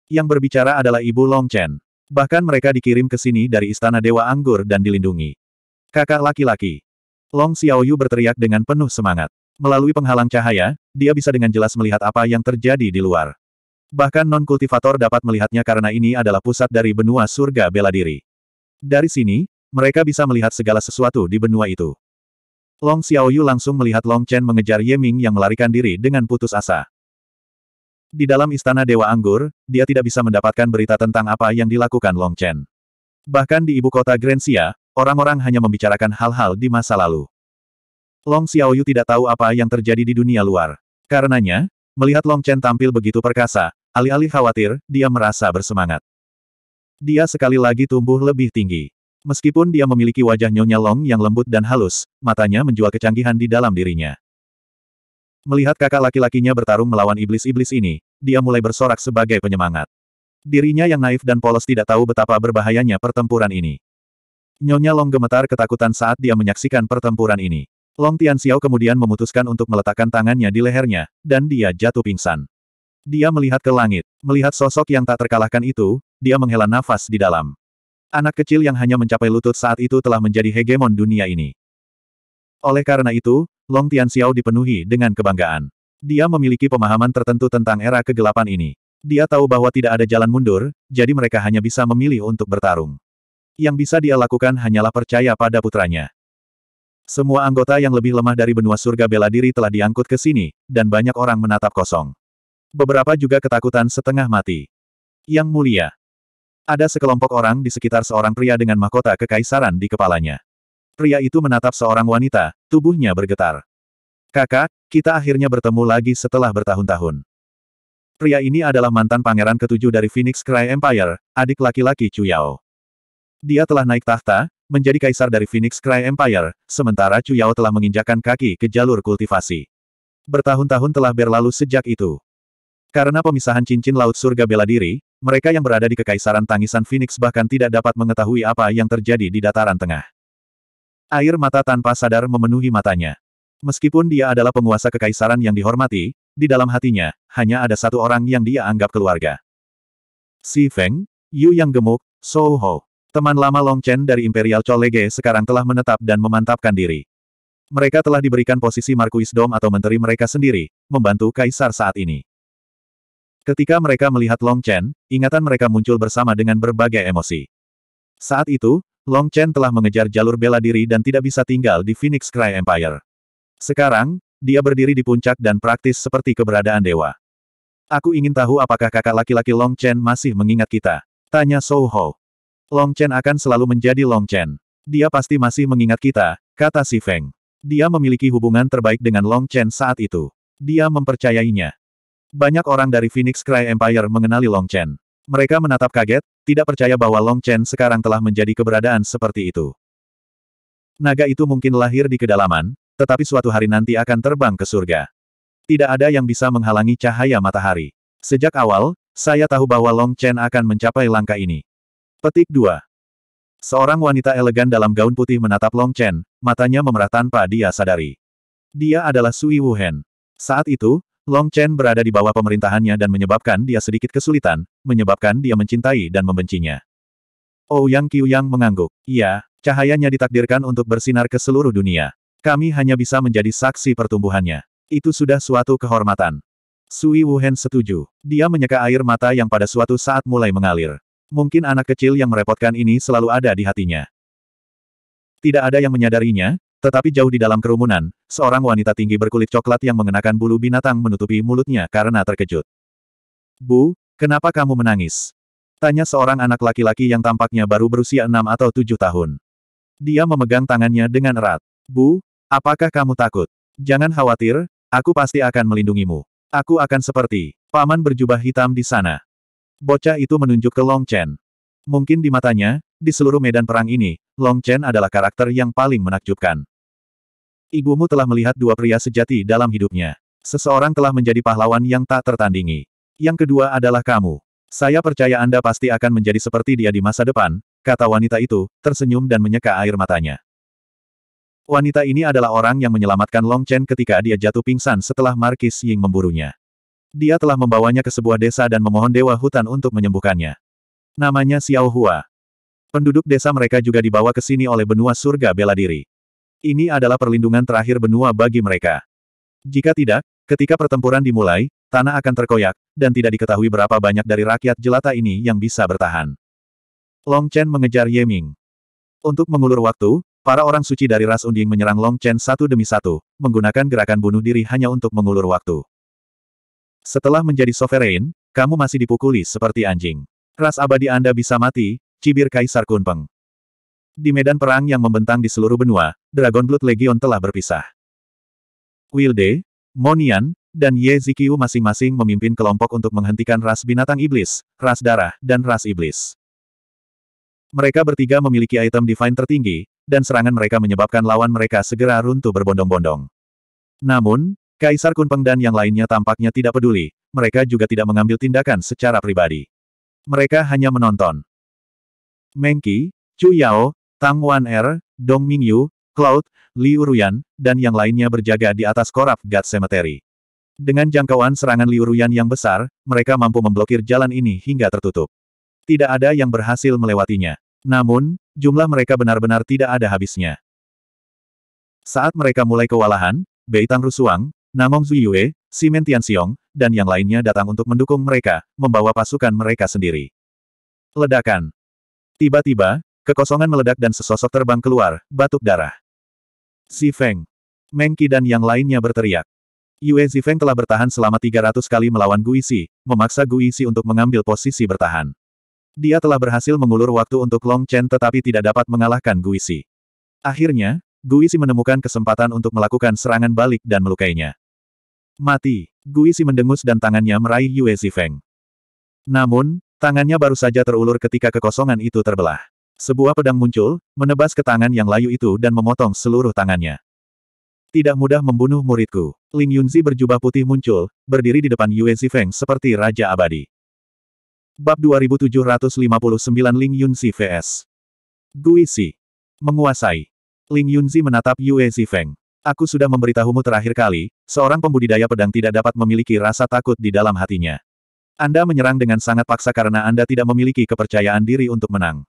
Speaker 1: Yang berbicara adalah Ibu Long Chen. Bahkan mereka dikirim ke sini dari Istana Dewa Anggur dan dilindungi. Kakak laki-laki. Long Xiaoyu berteriak dengan penuh semangat. Melalui penghalang cahaya, dia bisa dengan jelas melihat apa yang terjadi di luar. Bahkan non-kultivator dapat melihatnya karena ini adalah pusat dari benua surga bela diri. Dari sini, mereka bisa melihat segala sesuatu di benua itu. Long Xiaoyu langsung melihat Long Chen mengejar Ye Ming yang melarikan diri dengan putus asa. Di dalam istana Dewa Anggur, dia tidak bisa mendapatkan berita tentang apa yang dilakukan Long Chen. Bahkan di ibu kota Grensia, orang-orang hanya membicarakan hal-hal di masa lalu. Long Xiaoyu tidak tahu apa yang terjadi di dunia luar. Karenanya, Melihat Long Chen tampil begitu perkasa, alih-alih khawatir, dia merasa bersemangat. Dia sekali lagi tumbuh lebih tinggi. Meskipun dia memiliki wajah Nyonya Long yang lembut dan halus, matanya menjual kecanggihan di dalam dirinya. Melihat kakak laki-lakinya bertarung melawan iblis-iblis ini, dia mulai bersorak sebagai penyemangat. Dirinya yang naif dan polos tidak tahu betapa berbahayanya pertempuran ini. Nyonya Long gemetar ketakutan saat dia menyaksikan pertempuran ini. Long Tian Xiao kemudian memutuskan untuk meletakkan tangannya di lehernya, dan dia jatuh pingsan. Dia melihat ke langit, melihat sosok yang tak terkalahkan itu, dia menghela nafas di dalam. Anak kecil yang hanya mencapai lutut saat itu telah menjadi hegemon dunia ini. Oleh karena itu, Long Tian Xiao dipenuhi dengan kebanggaan. Dia memiliki pemahaman tertentu tentang era kegelapan ini. Dia tahu bahwa tidak ada jalan mundur, jadi mereka hanya bisa memilih untuk bertarung. Yang bisa dia lakukan hanyalah percaya pada putranya. Semua anggota yang lebih lemah dari benua surga bela diri telah diangkut ke sini, dan banyak orang menatap kosong. Beberapa juga ketakutan setengah mati. Yang mulia. Ada sekelompok orang di sekitar seorang pria dengan mahkota kekaisaran di kepalanya. Pria itu menatap seorang wanita, tubuhnya bergetar. Kakak, kita akhirnya bertemu lagi setelah bertahun-tahun. Pria ini adalah mantan pangeran ketujuh dari Phoenix Cry Empire, adik laki-laki Chu Yao. Dia telah naik tahta, menjadi kaisar dari Phoenix Cry Empire, sementara Chu Yao telah menginjakan kaki ke jalur kultivasi. Bertahun-tahun telah berlalu sejak itu. Karena pemisahan cincin laut surga bela diri, mereka yang berada di kekaisaran tangisan Phoenix bahkan tidak dapat mengetahui apa yang terjadi di dataran tengah. Air mata tanpa sadar memenuhi matanya. Meskipun dia adalah penguasa kekaisaran yang dihormati, di dalam hatinya, hanya ada satu orang yang dia anggap keluarga. Si Feng, Yu yang gemuk, Soho. Teman lama Long Chen dari Imperial Cholege sekarang telah menetap dan memantapkan diri. Mereka telah diberikan posisi Markuis Dom atau menteri mereka sendiri, membantu kaisar saat ini. Ketika mereka melihat Long Chen, ingatan mereka muncul bersama dengan berbagai emosi. Saat itu, Long Chen telah mengejar jalur bela diri dan tidak bisa tinggal di Phoenix Cry Empire. Sekarang, dia berdiri di puncak dan praktis seperti keberadaan dewa. Aku ingin tahu apakah kakak laki-laki Long Chen masih mengingat kita. Tanya Soho. Ho. Long Chen akan selalu menjadi Long Chen. Dia pasti masih mengingat kita, kata si Feng. Dia memiliki hubungan terbaik dengan Long Chen saat itu. Dia mempercayainya. Banyak orang dari Phoenix Cry Empire mengenali Long Chen. Mereka menatap kaget, tidak percaya bahwa Long Chen sekarang telah menjadi keberadaan seperti itu. Naga itu mungkin lahir di kedalaman, tetapi suatu hari nanti akan terbang ke surga. Tidak ada yang bisa menghalangi cahaya matahari. Sejak awal, saya tahu bahwa Long Chen akan mencapai langkah ini. Petik 2. Seorang wanita elegan dalam gaun putih menatap Long Chen, matanya memerah tanpa dia sadari. Dia adalah Sui Wuhen. Saat itu, Long Chen berada di bawah pemerintahannya dan menyebabkan dia sedikit kesulitan, menyebabkan dia mencintai dan membencinya. Ouyang oh Qiuyang mengangguk. Iya, cahayanya ditakdirkan untuk bersinar ke seluruh dunia. Kami hanya bisa menjadi saksi pertumbuhannya. Itu sudah suatu kehormatan. Sui Wuhen setuju. Dia menyeka air mata yang pada suatu saat mulai mengalir. Mungkin anak kecil yang merepotkan ini selalu ada di hatinya. Tidak ada yang menyadarinya, tetapi jauh di dalam kerumunan, seorang wanita tinggi berkulit coklat yang mengenakan bulu binatang menutupi mulutnya karena terkejut. Bu, kenapa kamu menangis? Tanya seorang anak laki-laki yang tampaknya baru berusia enam atau tujuh tahun. Dia memegang tangannya dengan erat. Bu, apakah kamu takut? Jangan khawatir, aku pasti akan melindungimu. Aku akan seperti paman berjubah hitam di sana. Bocah itu menunjuk ke Long Chen. Mungkin di matanya, di seluruh medan perang ini, Long Chen adalah karakter yang paling menakjubkan. Ibumu telah melihat dua pria sejati dalam hidupnya. Seseorang telah menjadi pahlawan yang tak tertandingi. Yang kedua adalah kamu. Saya percaya Anda pasti akan menjadi seperti dia di masa depan, kata wanita itu, tersenyum dan menyeka air matanya. Wanita ini adalah orang yang menyelamatkan Long Chen ketika dia jatuh pingsan setelah Markis Ying memburunya. Dia telah membawanya ke sebuah desa dan memohon dewa hutan untuk menyembuhkannya. Namanya Xiao Hua. Penduduk desa mereka juga dibawa ke sini oleh benua surga bela diri. Ini adalah perlindungan terakhir benua bagi mereka. Jika tidak, ketika pertempuran dimulai, tanah akan terkoyak, dan tidak diketahui berapa banyak dari rakyat jelata ini yang bisa bertahan. Long Chen mengejar Ye Ming. Untuk mengulur waktu, para orang suci dari ras unding menyerang Long Chen satu demi satu, menggunakan gerakan bunuh diri hanya untuk mengulur waktu. Setelah menjadi sovereign, kamu masih dipukuli seperti anjing. Ras abadi Anda bisa mati, cibir Kaisar Kunpeng. Di medan perang yang membentang di seluruh benua, Dragon Blood Legion telah berpisah. Wilde, Monian, dan Ye Zikiu masing-masing memimpin kelompok untuk menghentikan ras binatang iblis, ras darah, dan ras iblis. Mereka bertiga memiliki item divine tertinggi, dan serangan mereka menyebabkan lawan mereka segera runtuh berbondong-bondong. Namun, Kaisar Kunpeng dan yang lainnya tampaknya tidak peduli, mereka juga tidak mengambil tindakan secara pribadi. Mereka hanya menonton. Mengki, Chu Yao, Tang Wan Er, Dong Mingyu, Cloud, Liu Ruyan, dan yang lainnya berjaga di atas korap God Cemetery. Dengan jangkauan serangan Liu Ruyan yang besar, mereka mampu memblokir jalan ini hingga tertutup. Tidak ada yang berhasil melewatinya. Namun, jumlah mereka benar-benar tidak ada habisnya. Saat mereka mulai kewalahan, Beitang Rusuang, Namong Zuyue, Simen Tianxiong, dan yang lainnya datang untuk mendukung mereka, membawa pasukan mereka sendiri. Ledakan. Tiba-tiba, kekosongan meledak dan sesosok terbang keluar, batuk darah. Si Feng, Mengki dan yang lainnya berteriak. Yue Zifeng telah bertahan selama 300 kali melawan Guisi, memaksa Guisi untuk mengambil posisi bertahan. Dia telah berhasil mengulur waktu untuk Long Chen tetapi tidak dapat mengalahkan Guisi. Akhirnya, Guisi menemukan kesempatan untuk melakukan serangan balik dan melukainya. Mati. Guisi mendengus dan tangannya meraih Yue Zifeng. Namun, tangannya baru saja terulur ketika kekosongan itu terbelah. Sebuah pedang muncul, menebas ke tangan yang layu itu dan memotong seluruh tangannya. Tidak mudah membunuh muridku. Ling Yunzi berjubah putih muncul, berdiri di depan Yue Zifeng seperti Raja Abadi. Bab 2759 Ling Yunzi vs. Guisi. Menguasai. Ling Yunzi menatap Yue Zifeng. Aku sudah memberitahumu terakhir kali, seorang pembudidaya pedang tidak dapat memiliki rasa takut di dalam hatinya. Anda menyerang dengan sangat paksa karena Anda tidak memiliki kepercayaan diri untuk menang.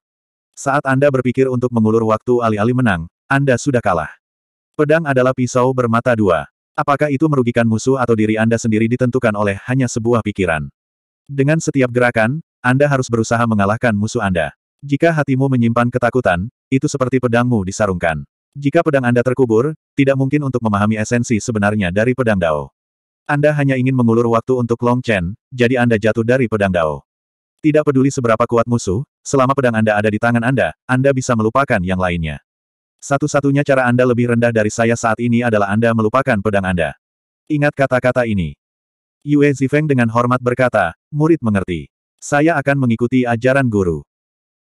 Speaker 1: Saat Anda berpikir untuk mengulur waktu alih-alih menang, Anda sudah kalah. Pedang adalah pisau bermata dua. Apakah itu merugikan musuh atau diri Anda sendiri ditentukan oleh hanya sebuah pikiran. Dengan setiap gerakan, Anda harus berusaha mengalahkan musuh Anda. Jika hatimu menyimpan ketakutan, itu seperti pedangmu disarungkan. Jika pedang Anda terkubur, tidak mungkin untuk memahami esensi sebenarnya dari pedang Dao. Anda hanya ingin mengulur waktu untuk Long Chen, jadi Anda jatuh dari pedang Dao. Tidak peduli seberapa kuat musuh, selama pedang Anda ada di tangan Anda, Anda bisa melupakan yang lainnya. Satu-satunya cara Anda lebih rendah dari saya saat ini adalah Anda melupakan pedang Anda. Ingat kata-kata ini. Yue Zifeng dengan hormat berkata, murid mengerti. Saya akan mengikuti ajaran guru.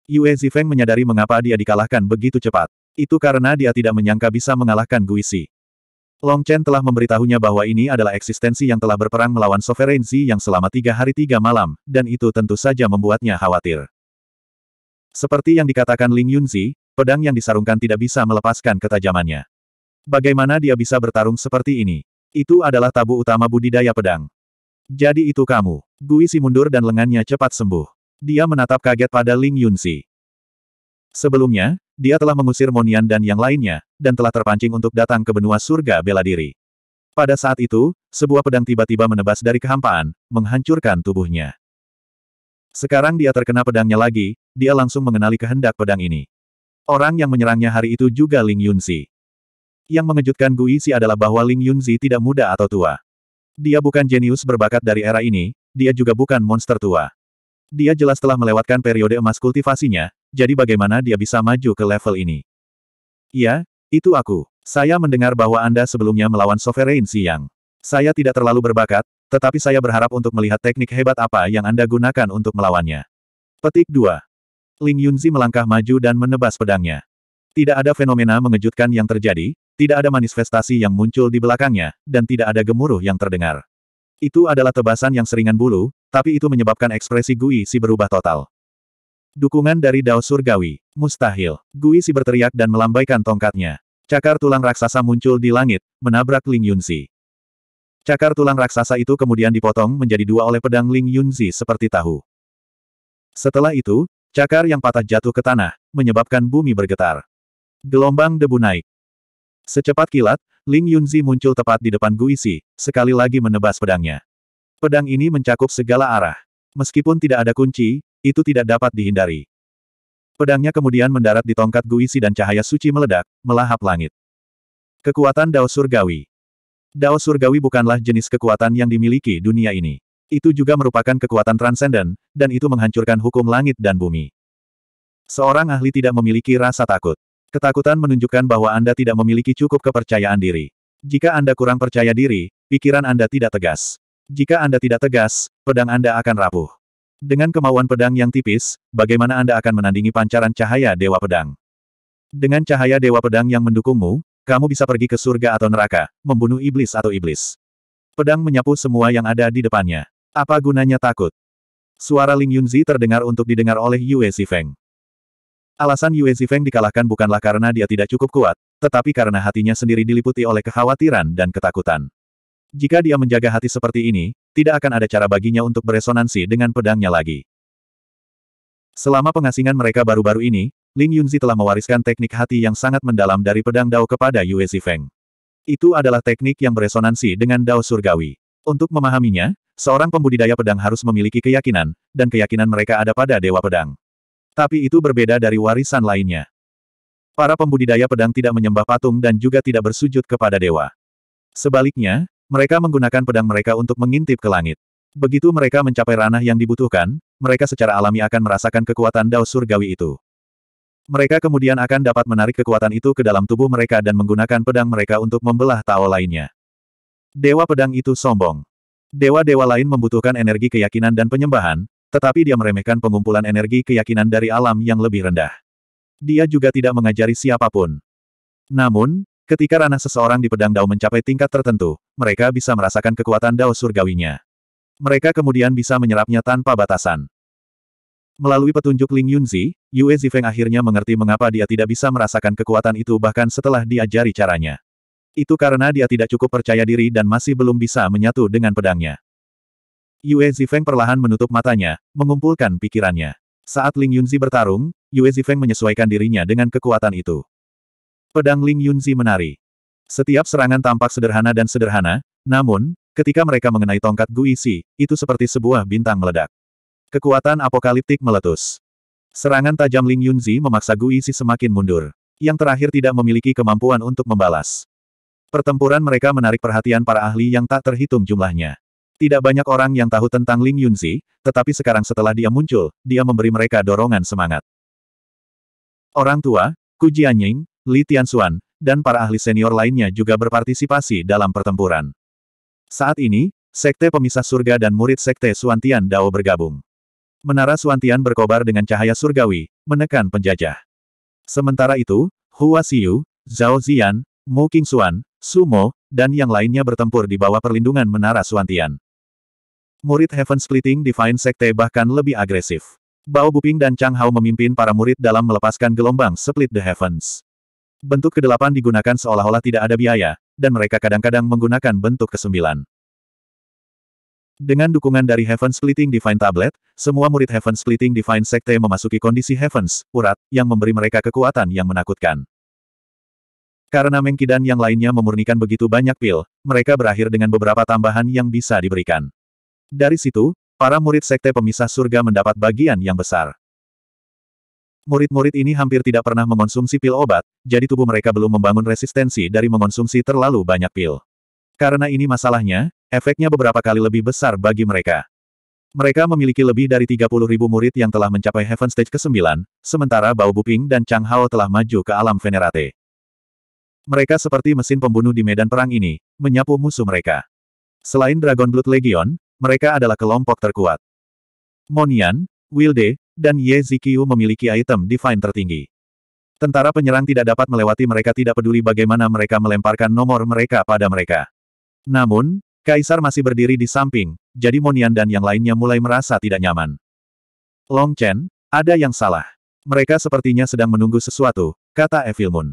Speaker 1: Yue Zifeng menyadari mengapa dia dikalahkan begitu cepat. Itu karena dia tidak menyangka bisa mengalahkan Guisi. Long Chen telah memberitahunya bahwa ini adalah eksistensi yang telah berperang melawan sovereignty yang selama tiga hari tiga malam, dan itu tentu saja membuatnya khawatir. Seperti yang dikatakan Ling Yunzi, pedang yang disarungkan tidak bisa melepaskan ketajamannya. Bagaimana dia bisa bertarung seperti ini? Itu adalah tabu utama budidaya pedang. Jadi itu kamu. Guisi mundur dan lengannya cepat sembuh. Dia menatap kaget pada Ling Yunzi. Sebelumnya, dia telah mengusir Monian dan yang lainnya, dan telah terpancing untuk datang ke benua surga bela diri. Pada saat itu, sebuah pedang tiba-tiba menebas dari kehampaan, menghancurkan tubuhnya. Sekarang dia terkena pedangnya lagi, dia langsung mengenali kehendak pedang ini. Orang yang menyerangnya hari itu juga Ling Yunzi. Yang mengejutkan Gu Si adalah bahwa Ling Yunzi tidak muda atau tua. Dia bukan jenius berbakat dari era ini, dia juga bukan monster tua. Dia jelas telah melewatkan periode emas kultivasinya, jadi bagaimana dia bisa maju ke level ini? Ya, itu aku. Saya mendengar bahwa Anda sebelumnya melawan Sovereign Siang. Saya tidak terlalu berbakat, tetapi saya berharap untuk melihat teknik hebat apa yang Anda gunakan untuk melawannya. Petik 2. Ling Yunzi melangkah maju dan menebas pedangnya. Tidak ada fenomena mengejutkan yang terjadi, tidak ada manifestasi yang muncul di belakangnya, dan tidak ada gemuruh yang terdengar. Itu adalah tebasan yang seringan bulu, tapi itu menyebabkan ekspresi Gui si berubah total. Dukungan dari Dao Surgawi. Mustahil. Gui Si berteriak dan melambaikan tongkatnya. Cakar tulang raksasa muncul di langit, menabrak Ling Yunzi. Cakar tulang raksasa itu kemudian dipotong menjadi dua oleh pedang Ling Yunzi seperti tahu. Setelah itu, cakar yang patah jatuh ke tanah, menyebabkan bumi bergetar. Gelombang debu naik. Secepat kilat, Ling Yunzi muncul tepat di depan Guisi, sekali lagi menebas pedangnya. Pedang ini mencakup segala arah. Meskipun tidak ada kunci, itu tidak dapat dihindari. Pedangnya kemudian mendarat di tongkat Guisi dan cahaya suci meledak, melahap langit. Kekuatan Dao Surgawi Dao Surgawi bukanlah jenis kekuatan yang dimiliki dunia ini. Itu juga merupakan kekuatan transenden, dan itu menghancurkan hukum langit dan bumi. Seorang ahli tidak memiliki rasa takut. Ketakutan menunjukkan bahwa Anda tidak memiliki cukup kepercayaan diri. Jika Anda kurang percaya diri, pikiran Anda tidak tegas. Jika Anda tidak tegas, pedang Anda akan rapuh. Dengan kemauan pedang yang tipis, bagaimana Anda akan menandingi pancaran cahaya Dewa Pedang? Dengan cahaya Dewa Pedang yang mendukungmu, kamu bisa pergi ke surga atau neraka, membunuh iblis atau iblis. Pedang menyapu semua yang ada di depannya. Apa gunanya takut? Suara Ling Yunzi terdengar untuk didengar oleh Yue Zifeng. Alasan Yue Zifeng dikalahkan bukanlah karena dia tidak cukup kuat, tetapi karena hatinya sendiri diliputi oleh kekhawatiran dan ketakutan. Jika dia menjaga hati seperti ini, tidak akan ada cara baginya untuk beresonansi dengan pedangnya lagi. Selama pengasingan mereka baru-baru ini, Ling Yunzi telah mewariskan teknik hati yang sangat mendalam dari pedang Dao kepada Yue Zifeng. Itu adalah teknik yang beresonansi dengan Dao Surgawi. Untuk memahaminya, seorang pembudidaya pedang harus memiliki keyakinan, dan keyakinan mereka ada pada Dewa Pedang. Tapi itu berbeda dari warisan lainnya. Para pembudidaya pedang tidak menyembah patung dan juga tidak bersujud kepada dewa. Sebaliknya, mereka menggunakan pedang mereka untuk mengintip ke langit. Begitu mereka mencapai ranah yang dibutuhkan, mereka secara alami akan merasakan kekuatan dao surgawi itu. Mereka kemudian akan dapat menarik kekuatan itu ke dalam tubuh mereka dan menggunakan pedang mereka untuk membelah Tao lainnya. Dewa pedang itu sombong. Dewa-dewa lain membutuhkan energi keyakinan dan penyembahan, tetapi dia meremehkan pengumpulan energi keyakinan dari alam yang lebih rendah. Dia juga tidak mengajari siapapun. Namun, Ketika ranah seseorang di pedang Dao mencapai tingkat tertentu, mereka bisa merasakan kekuatan Dao surgawinya. Mereka kemudian bisa menyerapnya tanpa batasan. Melalui petunjuk Ling Yunzi, Yue Zifeng akhirnya mengerti mengapa dia tidak bisa merasakan kekuatan itu bahkan setelah diajari caranya. Itu karena dia tidak cukup percaya diri dan masih belum bisa menyatu dengan pedangnya. Yue Zifeng perlahan menutup matanya, mengumpulkan pikirannya. Saat Ling Yunzi bertarung, Yue Zifeng menyesuaikan dirinya dengan kekuatan itu. Pedang Ling Yunzi menari. Setiap serangan tampak sederhana dan sederhana, namun, ketika mereka mengenai tongkat Guisi, itu seperti sebuah bintang meledak. Kekuatan apokaliptik meletus. Serangan tajam Ling Yunzi memaksa Guisi semakin mundur. Yang terakhir tidak memiliki kemampuan untuk membalas. Pertempuran mereka menarik perhatian para ahli yang tak terhitung jumlahnya. Tidak banyak orang yang tahu tentang Ling Yunzi, tetapi sekarang setelah dia muncul, dia memberi mereka dorongan semangat. Orang tua, Ku Jianying, Li Tianxuan, dan para ahli senior lainnya juga berpartisipasi dalam pertempuran. Saat ini, Sekte Pemisah Surga dan murid Sekte Suantian Dao bergabung. Menara Suantian berkobar dengan cahaya surgawi, menekan penjajah. Sementara itu, Hua Xiu, Zhao Zian, Mu Qingxuan, Sumo, dan yang lainnya bertempur di bawah perlindungan Menara Suantian. Murid Heaven Splitting Divine Sekte bahkan lebih agresif. Bao Buping dan Chang Hao memimpin para murid dalam melepaskan gelombang Split the Heavens. Bentuk kedelapan digunakan seolah-olah tidak ada biaya, dan mereka kadang-kadang menggunakan bentuk kesembilan. Dengan dukungan dari Heaven Splitting Divine Tablet, semua murid Heaven Splitting Divine Sekte memasuki kondisi Heavens, urat, yang memberi mereka kekuatan yang menakutkan. Karena Mengkidan yang lainnya memurnikan begitu banyak pil, mereka berakhir dengan beberapa tambahan yang bisa diberikan. Dari situ, para murid Sekte Pemisah Surga mendapat bagian yang besar. Murid-murid ini hampir tidak pernah mengonsumsi pil obat, jadi tubuh mereka belum membangun resistensi dari mengonsumsi terlalu banyak pil. Karena ini masalahnya, efeknya beberapa kali lebih besar bagi mereka. Mereka memiliki lebih dari 30 ribu murid yang telah mencapai Heaven Stage ke-9, sementara Bao Buping dan Chang Hao telah maju ke alam Venerate. Mereka seperti mesin pembunuh di medan perang ini, menyapu musuh mereka. Selain Dragon Blood Legion, mereka adalah kelompok terkuat. Monian, Wilde, dan Ye Zikyu memiliki item Divine tertinggi. Tentara penyerang tidak dapat melewati mereka tidak peduli bagaimana mereka melemparkan nomor mereka pada mereka. Namun, Kaisar masih berdiri di samping, jadi Monian dan yang lainnya mulai merasa tidak nyaman. Long Chen, ada yang salah. Mereka sepertinya sedang menunggu sesuatu, kata Evil Moon.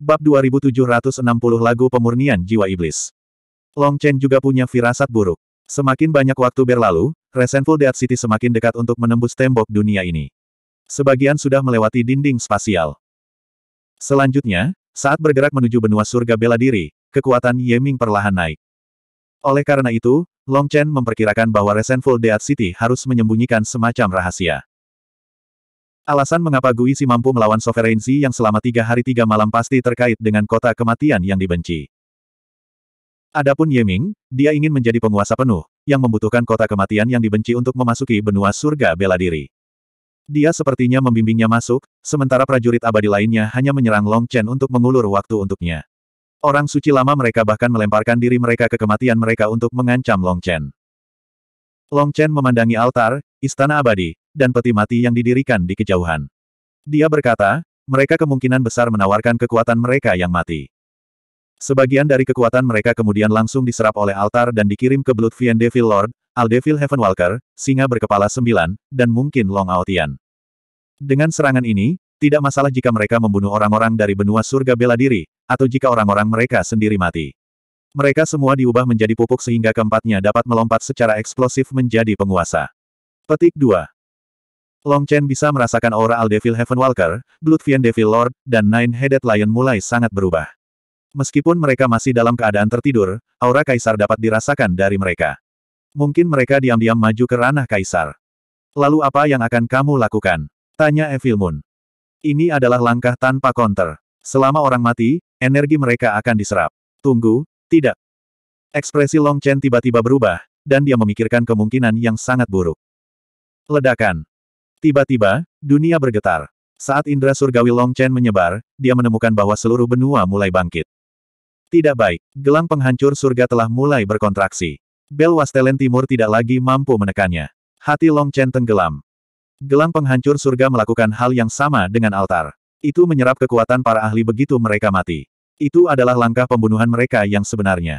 Speaker 1: Bab 2760 Lagu Pemurnian Jiwa Iblis Long Chen juga punya firasat buruk. Semakin banyak waktu berlalu, Resentful Dead City semakin dekat untuk menembus tembok dunia ini. Sebagian sudah melewati dinding spasial. Selanjutnya, saat bergerak menuju benua surga bela diri, kekuatan Yeming perlahan naik. Oleh karena itu, Long Chen memperkirakan bahwa Resentful Dead City harus menyembunyikan semacam rahasia. Alasan mengapa Guisi mampu melawan Sovereignty yang selama tiga hari tiga malam pasti terkait dengan kota kematian yang dibenci. Adapun Yeming, dia ingin menjadi penguasa penuh, yang membutuhkan kota kematian yang dibenci untuk memasuki benua surga bela diri. Dia sepertinya membimbingnya masuk, sementara prajurit abadi lainnya hanya menyerang Long Chen untuk mengulur waktu untuknya. Orang suci lama mereka bahkan melemparkan diri mereka ke kematian mereka untuk mengancam Long Chen. Long Chen memandangi altar, istana abadi, dan peti mati yang didirikan di kejauhan. Dia berkata, mereka kemungkinan besar menawarkan kekuatan mereka yang mati. Sebagian dari kekuatan mereka kemudian langsung diserap oleh altar dan dikirim ke Bloodfiend Devil Lord, Aldevil Heavenwalker, singa berkepala sembilan, dan mungkin Long Aotian. Dengan serangan ini, tidak masalah jika mereka membunuh orang-orang dari benua surga bela diri, atau jika orang-orang mereka sendiri mati. Mereka semua diubah menjadi pupuk sehingga keempatnya dapat melompat secara eksplosif menjadi penguasa. Petik 2. Long Chen bisa merasakan aura Aldevil Heavenwalker, Bloodfiend Devil Lord, dan Nine-Headed Lion mulai sangat berubah. Meskipun mereka masih dalam keadaan tertidur, aura kaisar dapat dirasakan dari mereka. Mungkin mereka diam-diam maju ke ranah kaisar. Lalu apa yang akan kamu lakukan? Tanya Evil Moon. Ini adalah langkah tanpa konter. Selama orang mati, energi mereka akan diserap. Tunggu, tidak. Ekspresi Long Chen tiba-tiba berubah, dan dia memikirkan kemungkinan yang sangat buruk. Ledakan. Tiba-tiba, dunia bergetar. Saat indera surgawi Long Chen menyebar, dia menemukan bahwa seluruh benua mulai bangkit. Tidak baik, gelang penghancur surga telah mulai berkontraksi. Bel Wastelen Timur tidak lagi mampu menekannya. Hati Long Chen tenggelam. Gelang penghancur surga melakukan hal yang sama dengan altar. Itu menyerap kekuatan para ahli begitu mereka mati. Itu adalah langkah pembunuhan mereka yang sebenarnya.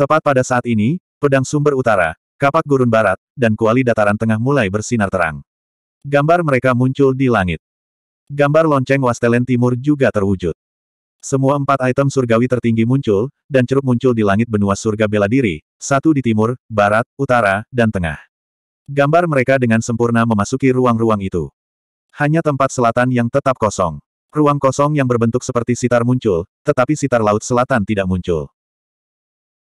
Speaker 1: Tepat pada saat ini, pedang sumber utara, kapak gurun barat, dan kuali dataran tengah mulai bersinar terang. Gambar mereka muncul di langit. Gambar lonceng Wastelen Timur juga terwujud. Semua empat item surgawi tertinggi muncul, dan ceruk muncul di langit benua surga bela diri, satu di timur, barat, utara, dan tengah. Gambar mereka dengan sempurna memasuki ruang-ruang itu. Hanya tempat selatan yang tetap kosong. Ruang kosong yang berbentuk seperti sitar muncul, tetapi sitar laut selatan tidak muncul.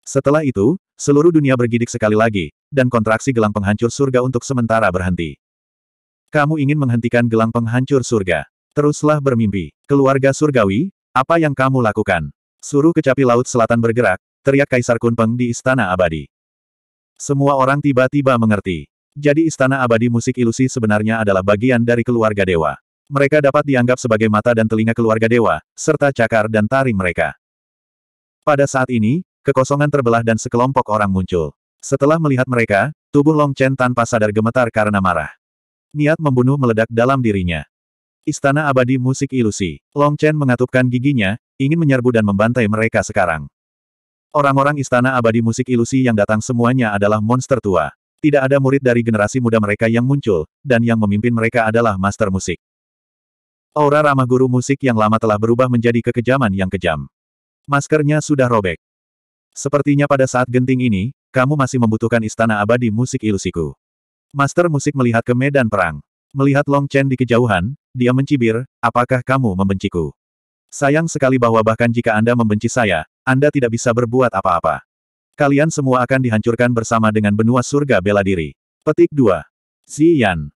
Speaker 1: Setelah itu, seluruh dunia bergidik sekali lagi, dan kontraksi gelang penghancur surga untuk sementara berhenti. Kamu ingin menghentikan gelang penghancur surga. Teruslah bermimpi. Keluarga surgawi, apa yang kamu lakukan? Suruh kecapi laut selatan bergerak, teriak Kaisar Kunpeng di Istana Abadi. Semua orang tiba-tiba mengerti. Jadi Istana Abadi Musik Ilusi sebenarnya adalah bagian dari keluarga dewa. Mereka dapat dianggap sebagai mata dan telinga keluarga dewa, serta cakar dan taring mereka. Pada saat ini, kekosongan terbelah dan sekelompok orang muncul. Setelah melihat mereka, tubuh Long Chen tanpa sadar gemetar karena marah. Niat membunuh meledak dalam dirinya. Istana Abadi Musik Ilusi. Long Chen mengatupkan giginya, ingin menyerbu dan membantai mereka sekarang. Orang-orang Istana Abadi Musik Ilusi yang datang semuanya adalah monster tua. Tidak ada murid dari generasi muda mereka yang muncul, dan yang memimpin mereka adalah master musik. Aura ramah guru musik yang lama telah berubah menjadi kekejaman yang kejam. Maskernya sudah robek. Sepertinya pada saat genting ini, kamu masih membutuhkan istana abadi musik ilusiku. Master musik melihat ke medan perang. Melihat Long Chen di kejauhan, dia mencibir, apakah kamu membenciku? Sayang sekali bahwa bahkan jika Anda membenci saya, Anda tidak bisa berbuat apa-apa. Kalian semua akan dihancurkan bersama dengan benua surga bela diri. Petik 2. Ziyan.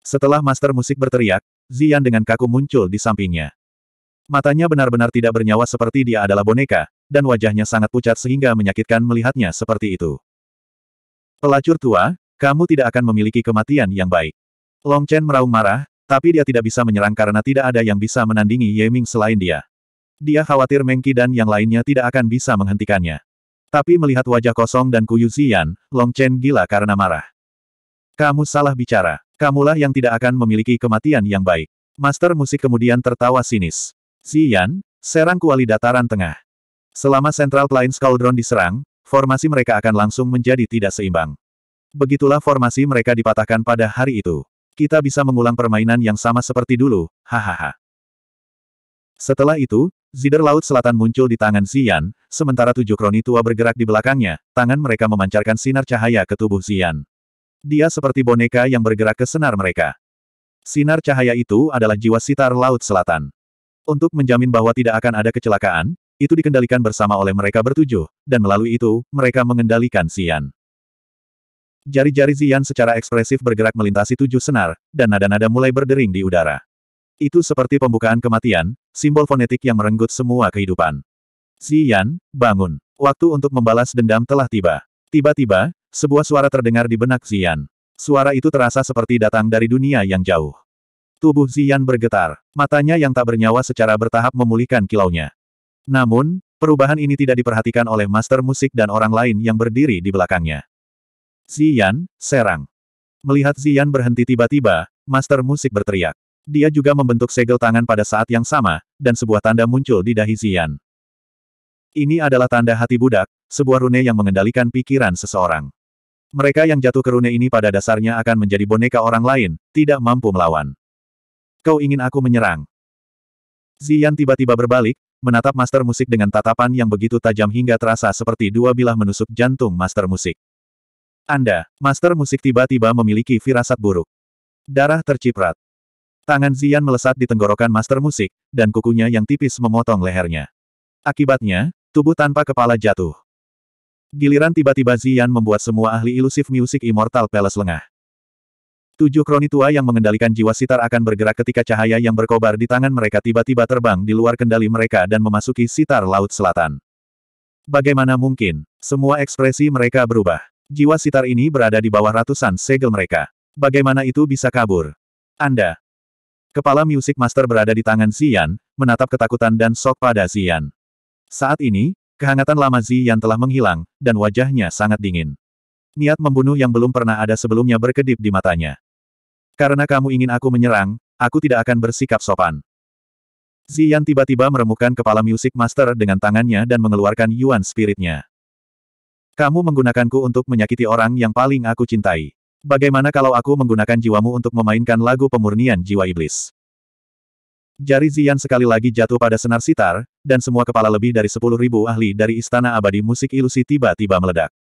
Speaker 1: Setelah master musik berteriak, Ziyan dengan kaku muncul di sampingnya. Matanya benar-benar tidak bernyawa seperti dia adalah boneka, dan wajahnya sangat pucat sehingga menyakitkan melihatnya seperti itu. Pelacur tua, kamu tidak akan memiliki kematian yang baik. Long Chen meraung marah, tapi dia tidak bisa menyerang karena tidak ada yang bisa menandingi Ye Ming selain dia. Dia khawatir Mengki dan yang lainnya tidak akan bisa menghentikannya. Tapi melihat wajah kosong dan Kuyu Zian, Long Chen gila karena marah. Kamu salah bicara. Kamulah yang tidak akan memiliki kematian yang baik. Master musik kemudian tertawa sinis. Zian, serang kuali dataran tengah. Selama Central Plains Cauldron diserang, formasi mereka akan langsung menjadi tidak seimbang. Begitulah formasi mereka dipatahkan pada hari itu. Kita bisa mengulang permainan yang sama seperti dulu, hahaha. Setelah itu, Zider Laut Selatan muncul di tangan Xian, sementara tujuh kroni tua bergerak di belakangnya, tangan mereka memancarkan sinar cahaya ke tubuh Xian. Dia seperti boneka yang bergerak ke senar mereka. Sinar cahaya itu adalah jiwa sitar Laut Selatan. Untuk menjamin bahwa tidak akan ada kecelakaan, itu dikendalikan bersama oleh mereka bertujuh, dan melalui itu, mereka mengendalikan Xian. Jari-jari Zian secara ekspresif bergerak melintasi tujuh senar, dan nada-nada mulai berdering di udara. Itu seperti pembukaan kematian, simbol fonetik yang merenggut semua kehidupan. Zian, bangun. Waktu untuk membalas dendam telah tiba. Tiba-tiba, sebuah suara terdengar di benak Zian. Suara itu terasa seperti datang dari dunia yang jauh. Tubuh Zian bergetar. Matanya yang tak bernyawa secara bertahap memulihkan kilaunya. Namun, perubahan ini tidak diperhatikan oleh master musik dan orang lain yang berdiri di belakangnya. Ziyan, serang. Melihat Ziyan berhenti tiba-tiba, Master Musik berteriak. Dia juga membentuk segel tangan pada saat yang sama, dan sebuah tanda muncul di dahi Ziyan. Ini adalah tanda hati budak, sebuah rune yang mengendalikan pikiran seseorang. Mereka yang jatuh ke rune ini pada dasarnya akan menjadi boneka orang lain, tidak mampu melawan. Kau ingin aku menyerang? Ziyan tiba-tiba berbalik, menatap Master Musik dengan tatapan yang begitu tajam hingga terasa seperti dua bilah menusuk jantung Master Musik. Anda, Master Musik tiba-tiba memiliki firasat buruk. Darah terciprat. Tangan Zian melesat di tenggorokan Master Musik, dan kukunya yang tipis memotong lehernya. Akibatnya, tubuh tanpa kepala jatuh. Giliran tiba-tiba Zian membuat semua ahli ilusif musik Immortal Palace lengah. Tujuh kroni tua yang mengendalikan jiwa sitar akan bergerak ketika cahaya yang berkobar di tangan mereka tiba-tiba terbang di luar kendali mereka dan memasuki sitar Laut Selatan. Bagaimana mungkin, semua ekspresi mereka berubah. Jiwa sitar ini berada di bawah ratusan segel mereka. Bagaimana itu bisa kabur? Anda. Kepala Music Master berada di tangan Zian, menatap ketakutan dan sok pada Zian. Saat ini, kehangatan lama Zian telah menghilang, dan wajahnya sangat dingin. Niat membunuh yang belum pernah ada sebelumnya berkedip di matanya. Karena kamu ingin aku menyerang, aku tidak akan bersikap sopan. Zian tiba-tiba meremukkan kepala Music Master dengan tangannya dan mengeluarkan Yuan Spiritnya. Kamu menggunakanku untuk menyakiti orang yang paling aku cintai. Bagaimana kalau aku menggunakan jiwamu untuk memainkan lagu pemurnian jiwa iblis? Jari Zian sekali lagi jatuh pada senar sitar, dan semua kepala lebih dari sepuluh ribu ahli dari Istana Abadi Musik Ilusi tiba-tiba meledak.